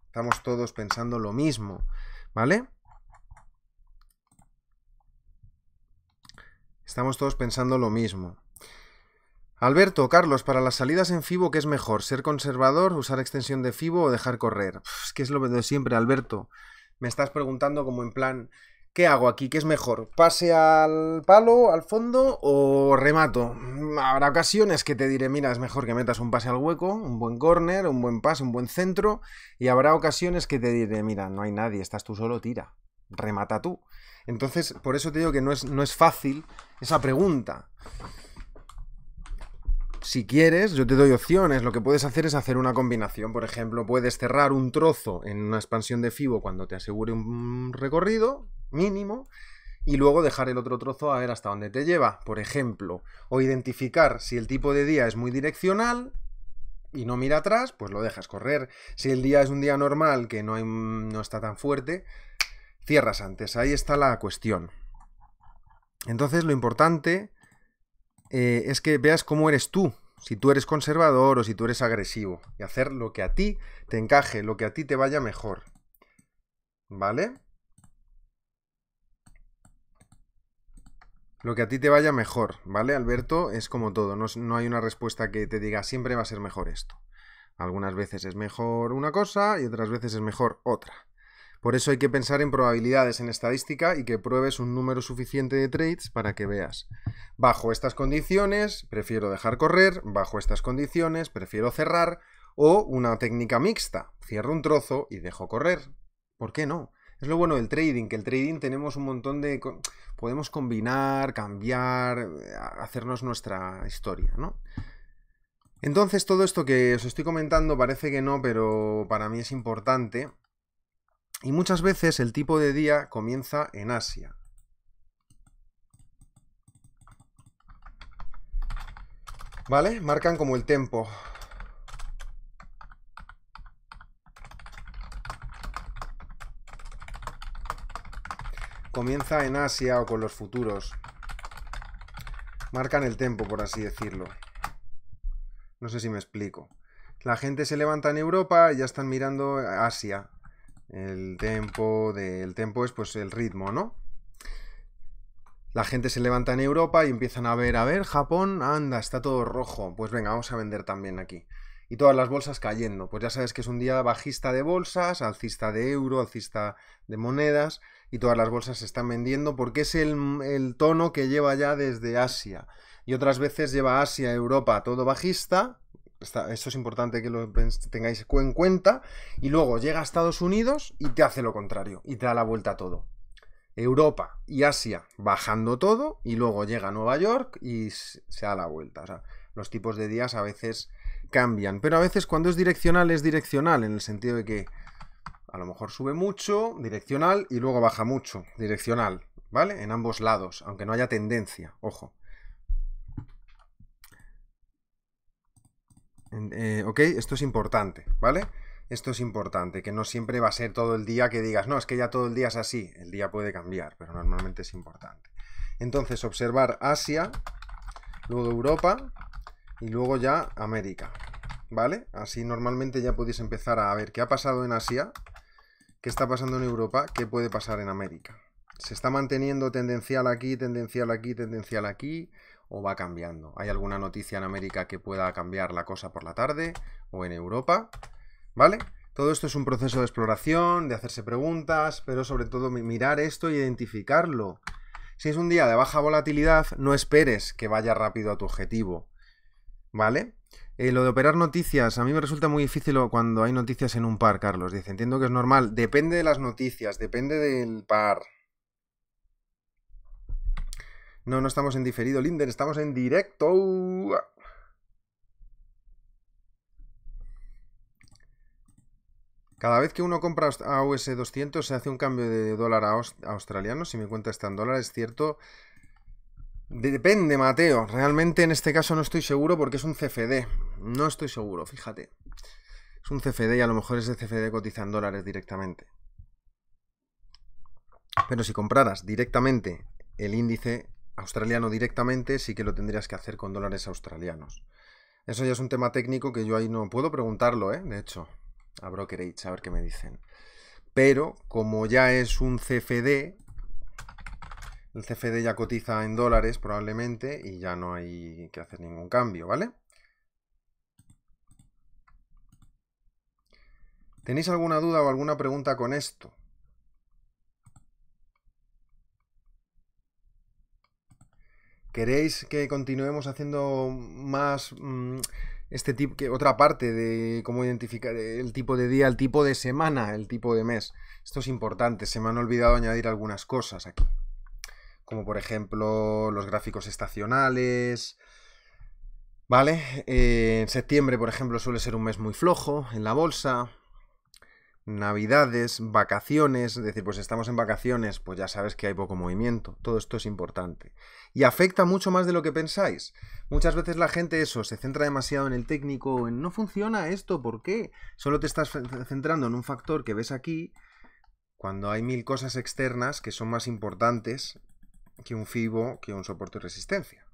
S1: estamos todos pensando lo mismo, ¿vale? Estamos todos pensando lo mismo. Alberto, Carlos, para las salidas en FIBO, ¿qué es mejor? ¿Ser conservador, usar extensión de FIBO o dejar correr? Es que es lo de siempre, Alberto. Me estás preguntando como en plan, ¿qué hago aquí? ¿Qué es mejor? ¿Pase al palo, al fondo o remato? Mm, habrá ocasiones que te diré, mira, es mejor que metas un pase al hueco, un buen corner, un buen pase, un buen centro. Y habrá ocasiones que te diré, mira, no hay nadie, estás tú solo, tira, remata tú. Entonces, por eso te digo que no es, no es fácil esa pregunta si quieres, yo te doy opciones. Lo que puedes hacer es hacer una combinación. Por ejemplo, puedes cerrar un trozo en una expansión de FIBO cuando te asegure un recorrido mínimo y luego dejar el otro trozo a ver hasta dónde te lleva, por ejemplo, o identificar si el tipo de día es muy direccional y no mira atrás, pues lo dejas correr. Si el día es un día normal que no, no está tan fuerte, cierras antes. Ahí está la cuestión. Entonces lo importante eh, es que veas cómo eres tú, si tú eres conservador o si tú eres agresivo, y hacer lo que a ti te encaje, lo que a ti te vaya mejor. ¿Vale? Lo que a ti te vaya mejor, ¿vale, Alberto? Es como todo, no, hay una respuesta que te diga siempre va a ser mejor esto. Algunas veces es mejor una cosa y otras veces es mejor otra. Por eso hay que pensar en probabilidades en estadística y que pruebes un número suficiente de trades para que veas. Bajo estas condiciones, prefiero dejar correr, bajo estas condiciones, prefiero cerrar, o una técnica mixta, cierro un trozo y dejo correr. ¿Por qué no? Es lo bueno del trading, que el trading tenemos un montón de... Podemos combinar, cambiar, eh, hacernos nuestra historia, ¿no? Entonces todo esto que os estoy comentando parece que no, pero para mí es importante y muchas veces el tipo de día comienza en Asia. ¿Vale? Marcan como el tempo. Comienza en Asia o con los futuros. Marcan el tempo, por así decirlo. No sé si me explico. La gente se levanta en Europa y ya están mirando Asia. El tempo, tempo es pues el ritmo, ¿no? La gente se levanta en Europa y empiezan a ver, a ver, Japón, anda, está todo rojo. Pues venga, vamos a vender también aquí. Y todas las bolsas cayendo. Pues ya sabes que es un día bajista de bolsas, alcista de euro, alcista de monedas. Y todas las bolsas se están vendiendo porque es el, el tono que lleva ya desde Asia. Y otras veces lleva Asia, Europa, todo bajista, esto es importante que lo tengáis en cuenta. Y luego llega a Estados Unidos y te hace lo contrario, y te da la vuelta a todo. Europa y Asia bajando todo, y luego llega a Nueva York y se da la vuelta. O sea, los tipos de días a veces cambian, pero a veces cuando es direccional es direccional, en el sentido de que a lo mejor sube mucho, direccional, y luego baja mucho, direccional, ¿vale? En ambos lados, aunque no haya tendencia, ojo. Eh, ok, esto es importante, ¿vale? Esto es importante, que no siempre va a ser todo el día que digas, no, es que ya todo el día es así, el día puede cambiar, pero normalmente es importante. Entonces, observar Asia, luego Europa y luego ya América, ¿vale? Así normalmente ya podéis empezar a ver qué ha pasado en Asia, qué está pasando en Europa, qué puede pasar en América. Se está manteniendo tendencial aquí, tendencial aquí, tendencial aquí, o va cambiando. ¿Hay alguna noticia en América que pueda cambiar la cosa por la tarde o en Europa? ¿Vale? Todo esto es un proceso de exploración, de hacerse preguntas, pero sobre todo mirar esto y identificarlo. Si es un día de baja volatilidad, no esperes que vaya rápido a tu objetivo. ¿Vale? Eh, lo de operar noticias, a mí me resulta muy difícil cuando hay noticias en un par, Carlos. Dice, entiendo que es normal. Depende de las noticias, depende del par. No, no estamos en diferido, Linden, estamos en directo. Cada vez que uno compra a 200 se hace un cambio de dólar a, australiano. Si mi cuenta está en dólares, es cierto. Depende, Mateo. Realmente en este caso no estoy seguro porque es un CFD. No estoy seguro, fíjate. Es un CFD y a lo mejor es ese CFD cotiza en dólares directamente. Pero si compraras directamente el índice australiano directamente, sí que lo tendrías que hacer con dólares australianos. Eso ya es un tema técnico que yo ahí no puedo preguntarlo, ¿eh? de hecho, a Brokerage, a ver qué me dicen. Pero como ya es un CFD, el CFD ya cotiza en dólares probablemente y ya no hay que hacer ningún cambio, ¿vale? ¿Tenéis alguna duda o alguna pregunta con esto? ¿Queréis que continuemos haciendo más mm, este tipo, que otra parte de cómo identificar el tipo de día, el tipo de semana, el tipo de mes? Esto es importante, se me han olvidado añadir algunas cosas aquí, como por ejemplo los gráficos estacionales, ¿vale? Eh, en septiembre, por ejemplo, suele ser un mes muy flojo en la bolsa, navidades, vacaciones, es decir, pues estamos en vacaciones, pues ya sabes que hay poco movimiento, todo esto es importante. Y afecta mucho más de lo que pensáis. Muchas veces la gente eso, se centra demasiado en el técnico, en no funciona esto, ¿por qué? Solo te estás centrando en un factor que ves aquí, cuando hay mil cosas externas que son más importantes que un FIBO, que un soporte y resistencia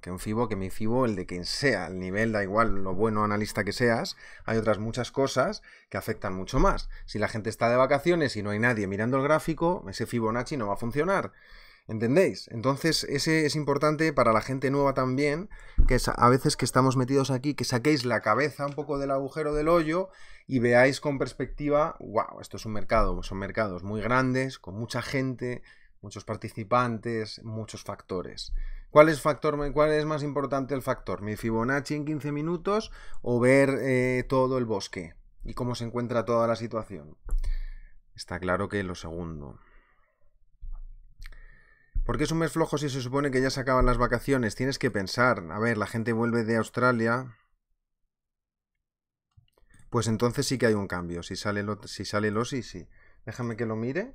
S1: que un FIBO, que mi FIBO, el de quien sea, el nivel, da igual lo bueno analista que seas, hay otras muchas cosas que afectan mucho más. Si la gente está de vacaciones y no hay nadie mirando el gráfico, ese Fibonacci no va a funcionar. ¿Entendéis? Entonces, ese es importante para la gente nueva también, que a veces que estamos metidos aquí, que saquéis la cabeza un poco del agujero del hoyo y veáis con perspectiva, wow, esto es un mercado, son mercados muy grandes, con mucha gente, muchos participantes, muchos factores. ¿Cuál es, ¿Cuál es más importante el factor? ¿Mi Fibonacci en 15 minutos o ver eh, todo el bosque y cómo se encuentra toda la situación? Está claro que lo segundo. ¿Por qué es un mes flojo si se supone que ya se acaban las vacaciones? Tienes que pensar. A ver, la gente vuelve de Australia. Pues entonces sí que hay un cambio. Si sale, si sale el OSI, sí. Déjame que lo mire.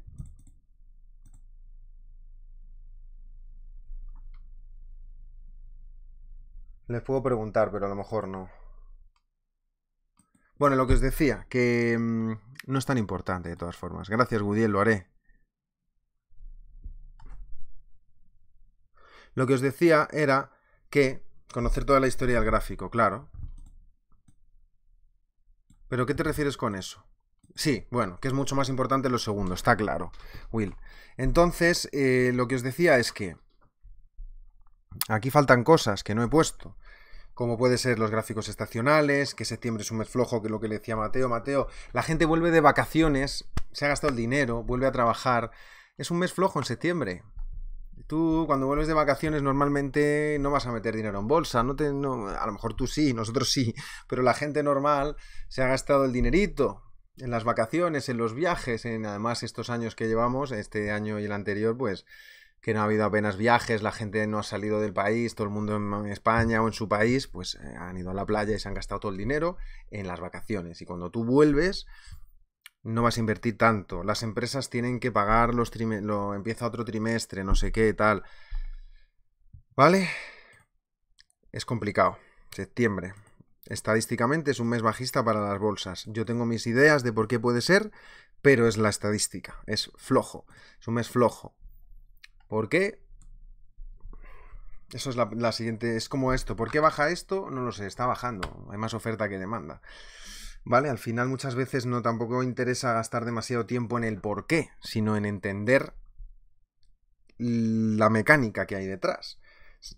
S1: Les puedo preguntar, pero a lo mejor no. Bueno, lo que os decía, que mm, no es tan importante de todas formas. Gracias, Gudiel, lo haré. Lo que os decía era que conocer toda la historia del gráfico, claro. ¿Pero qué te refieres con eso? Sí, bueno, que es mucho más importante lo segundo, está claro, Will. Entonces, eh, lo que os decía es que Aquí faltan cosas que no he puesto, como puede ser los gráficos estacionales, que septiembre es un mes flojo, que es lo que le decía Mateo, Mateo, la gente vuelve de vacaciones, se ha gastado el dinero, vuelve a trabajar, es un mes flojo en septiembre. Tú cuando vuelves de vacaciones normalmente no vas a meter dinero en bolsa, no te, a lo mejor tú sí, nosotros sí, pero la gente normal se ha gastado el dinerito, en las vacaciones, en los viajes, en además estos años que llevamos, este año y el anterior, pues que no ha habido apenas viajes, la gente no ha salido del país, todo el mundo en España o en su país, pues eh, han ido a la playa y se han gastado todo el dinero en las vacaciones. Y cuando tú vuelves, no vas a invertir tanto. Las empresas tienen que pagar los trimestres, lo, empieza otro trimestre, no sé qué, tal. ¿Vale? Es complicado. Septiembre. Estadísticamente es un mes bajista para las bolsas. Yo tengo mis ideas de por qué puede ser, pero es la estadística. Es flojo. Es un mes flojo. ¿Por qué? Eso es la, siguiente, es como esto. ¿Por qué baja esto? No lo sé, está bajando. Hay más oferta que demanda. ¿Vale? Al final muchas veces no tampoco interesa gastar demasiado tiempo en el por qué, sino en entender la mecánica que hay detrás.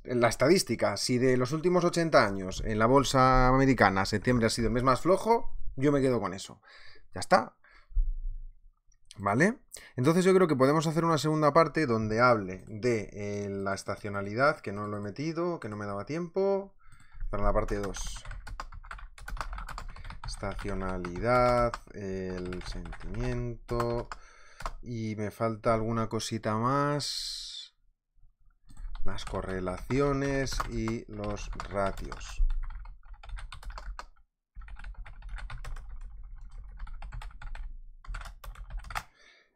S1: La estadística, si de los últimos 80 años en la bolsa americana septiembre ha sido el mes más flojo, yo me quedo con eso. Ya está, ¿Vale? Entonces yo creo que podemos hacer una segunda parte donde hable de eh, la estacionalidad, que no lo he metido, que no me daba tiempo, para la parte 2. Estacionalidad, el sentimiento, y me falta alguna cosita más, las correlaciones y los ratios.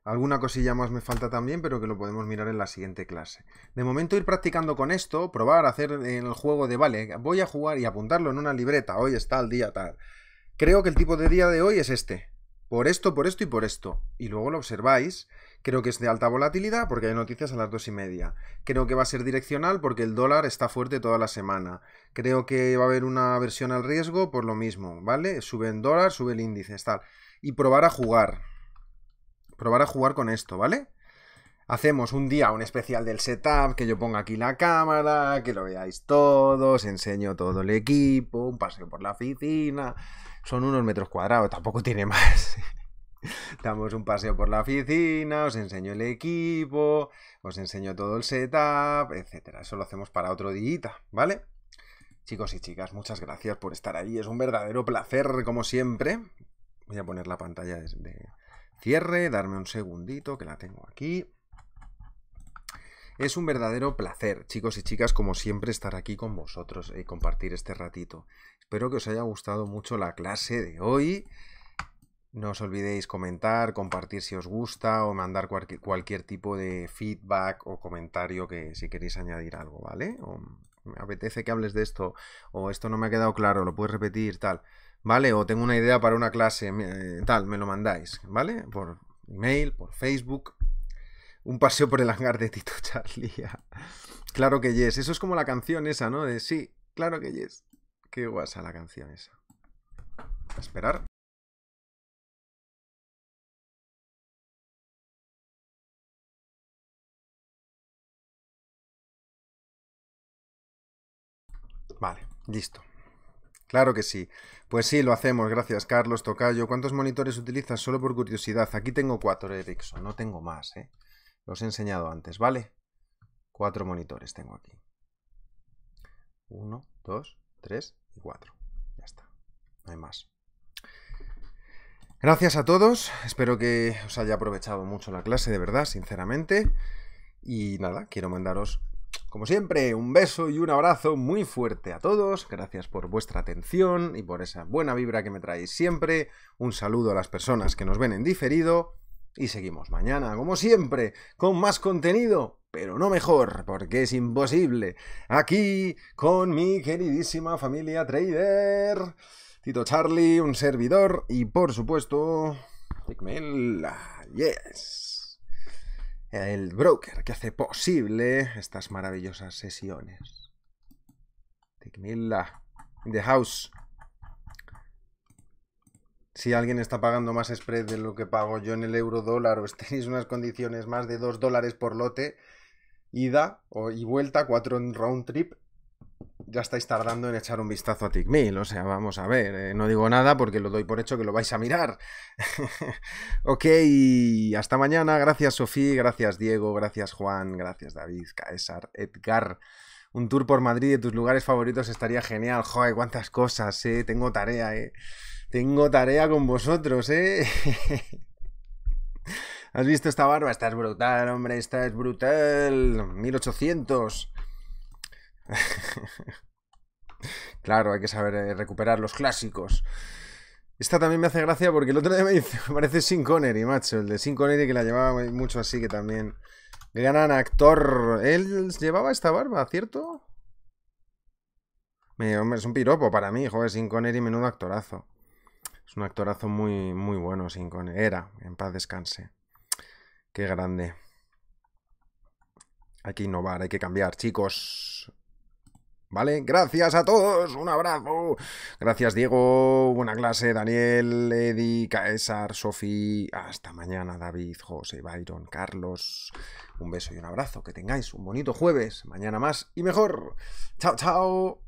S1: Alguna cosilla más me falta también, pero que lo podemos mirar en la siguiente clase. De momento ir practicando con esto, probar, hacer en el juego de, vale, voy a jugar y apuntarlo en una libreta, hoy está el día tal. Creo que el tipo de día de hoy es este. Por esto, por esto y por esto. Y luego lo observáis. Creo que es de alta volatilidad porque hay noticias a las dos y media. Creo que va a ser direccional porque el dólar está fuerte toda la semana. Creo que va a haber una versión al riesgo por lo mismo, ¿vale? Sube el dólar, sube el índice, tal. Y probar a jugar probar a jugar con esto, ¿vale? Hacemos un día un especial del setup, que yo ponga aquí la cámara, que lo veáis todos, enseño todo el equipo, un paseo por la oficina. Son unos metros cuadrados, tampoco tiene más. Damos un paseo por la oficina, os enseño el equipo, os enseño todo el setup, etcétera. Eso lo hacemos para otro día, ¿vale? Chicos y chicas, muchas gracias por estar ahí. Es un verdadero placer, como siempre. Voy a poner la pantalla de, cierre, darme un segundito que la tengo aquí. Es un verdadero placer, chicos y chicas, como siempre, estar aquí con vosotros y compartir este ratito. Espero que os haya gustado mucho la clase de hoy. No os olvidéis comentar, compartir si os gusta o mandar cualquier, cualquier tipo de feedback o comentario que si queréis añadir algo, ¿vale? O me apetece que hables de esto o esto no me ha quedado claro, lo puedes repetir, tal. ¿vale? O tengo una idea para una clase, eh, tal, me lo mandáis, ¿vale? Por email, por Facebook. Un paseo por el hangar de Tito Charlie. claro que yes. Eso es como la canción esa, ¿no? De sí, claro que yes. Qué guasa la canción esa. A esperar. Vale, listo. Claro que sí. Pues sí, lo hacemos. Gracias, Carlos, Tocayo. ¿Cuántos monitores utilizas? Solo por curiosidad. Aquí tengo cuatro, Ericsson. No tengo más, ¿eh? Los he enseñado antes, ¿vale? Cuatro monitores tengo aquí. Uno, dos, tres y cuatro. Ya está. No hay más. Gracias a todos. Espero que os haya aprovechado mucho la clase, de verdad, sinceramente. Y nada, quiero mandaros como siempre, un beso y un abrazo muy fuerte a todos. Gracias por vuestra atención y por esa buena vibra que me traéis siempre. Un saludo a las personas que nos ven en diferido. Y seguimos mañana, como siempre, con más contenido, pero no mejor, porque es imposible. Aquí, con mi queridísima familia trader, Tito Charlie, un servidor y, por supuesto, ah, Yes el broker que hace posible estas maravillosas sesiones. Tickmill, the house. Si alguien está pagando más spread de lo que pago yo en el euro dólar, o tenéis unas condiciones más de 2 dólares por lote, ida y vuelta, 4 en round trip, ya estáis tardando en echar un vistazo a TickMill. O sea, vamos a ver, eh, no digo nada porque lo doy por hecho que lo vais a mirar. ok, hasta mañana. Gracias Sofía, gracias Diego, gracias Juan, gracias David, Caesar, Edgar. Un tour por Madrid de tus lugares favoritos estaría genial. Joder, cuántas cosas, eh. Tengo tarea, eh. Tengo tarea con vosotros, eh. ¿Has visto esta barba? Esta es brutal, hombre, esta es brutal. 1800. claro, hay que saber eh, recuperar los clásicos. Esta también me hace gracia porque el otro día me parece Sin Connery, macho, el de Sin Connery que la llevaba mucho así, que también gran actor. Él llevaba esta barba, ¿cierto? es un piropo para mí, joder, Sin Connery, menudo actorazo. Es un actorazo muy, muy bueno, Sin Connery. Era, en paz descanse. Qué grande. Hay que innovar, hay que cambiar, chicos. ¿Vale? Gracias a todos, un abrazo. Gracias Diego, buena clase, Daniel, Eddy, César Sofi. Hasta mañana, David, José, Byron, Carlos. Un beso y un abrazo. Que tengáis un bonito jueves. Mañana más y mejor. Chao, chao.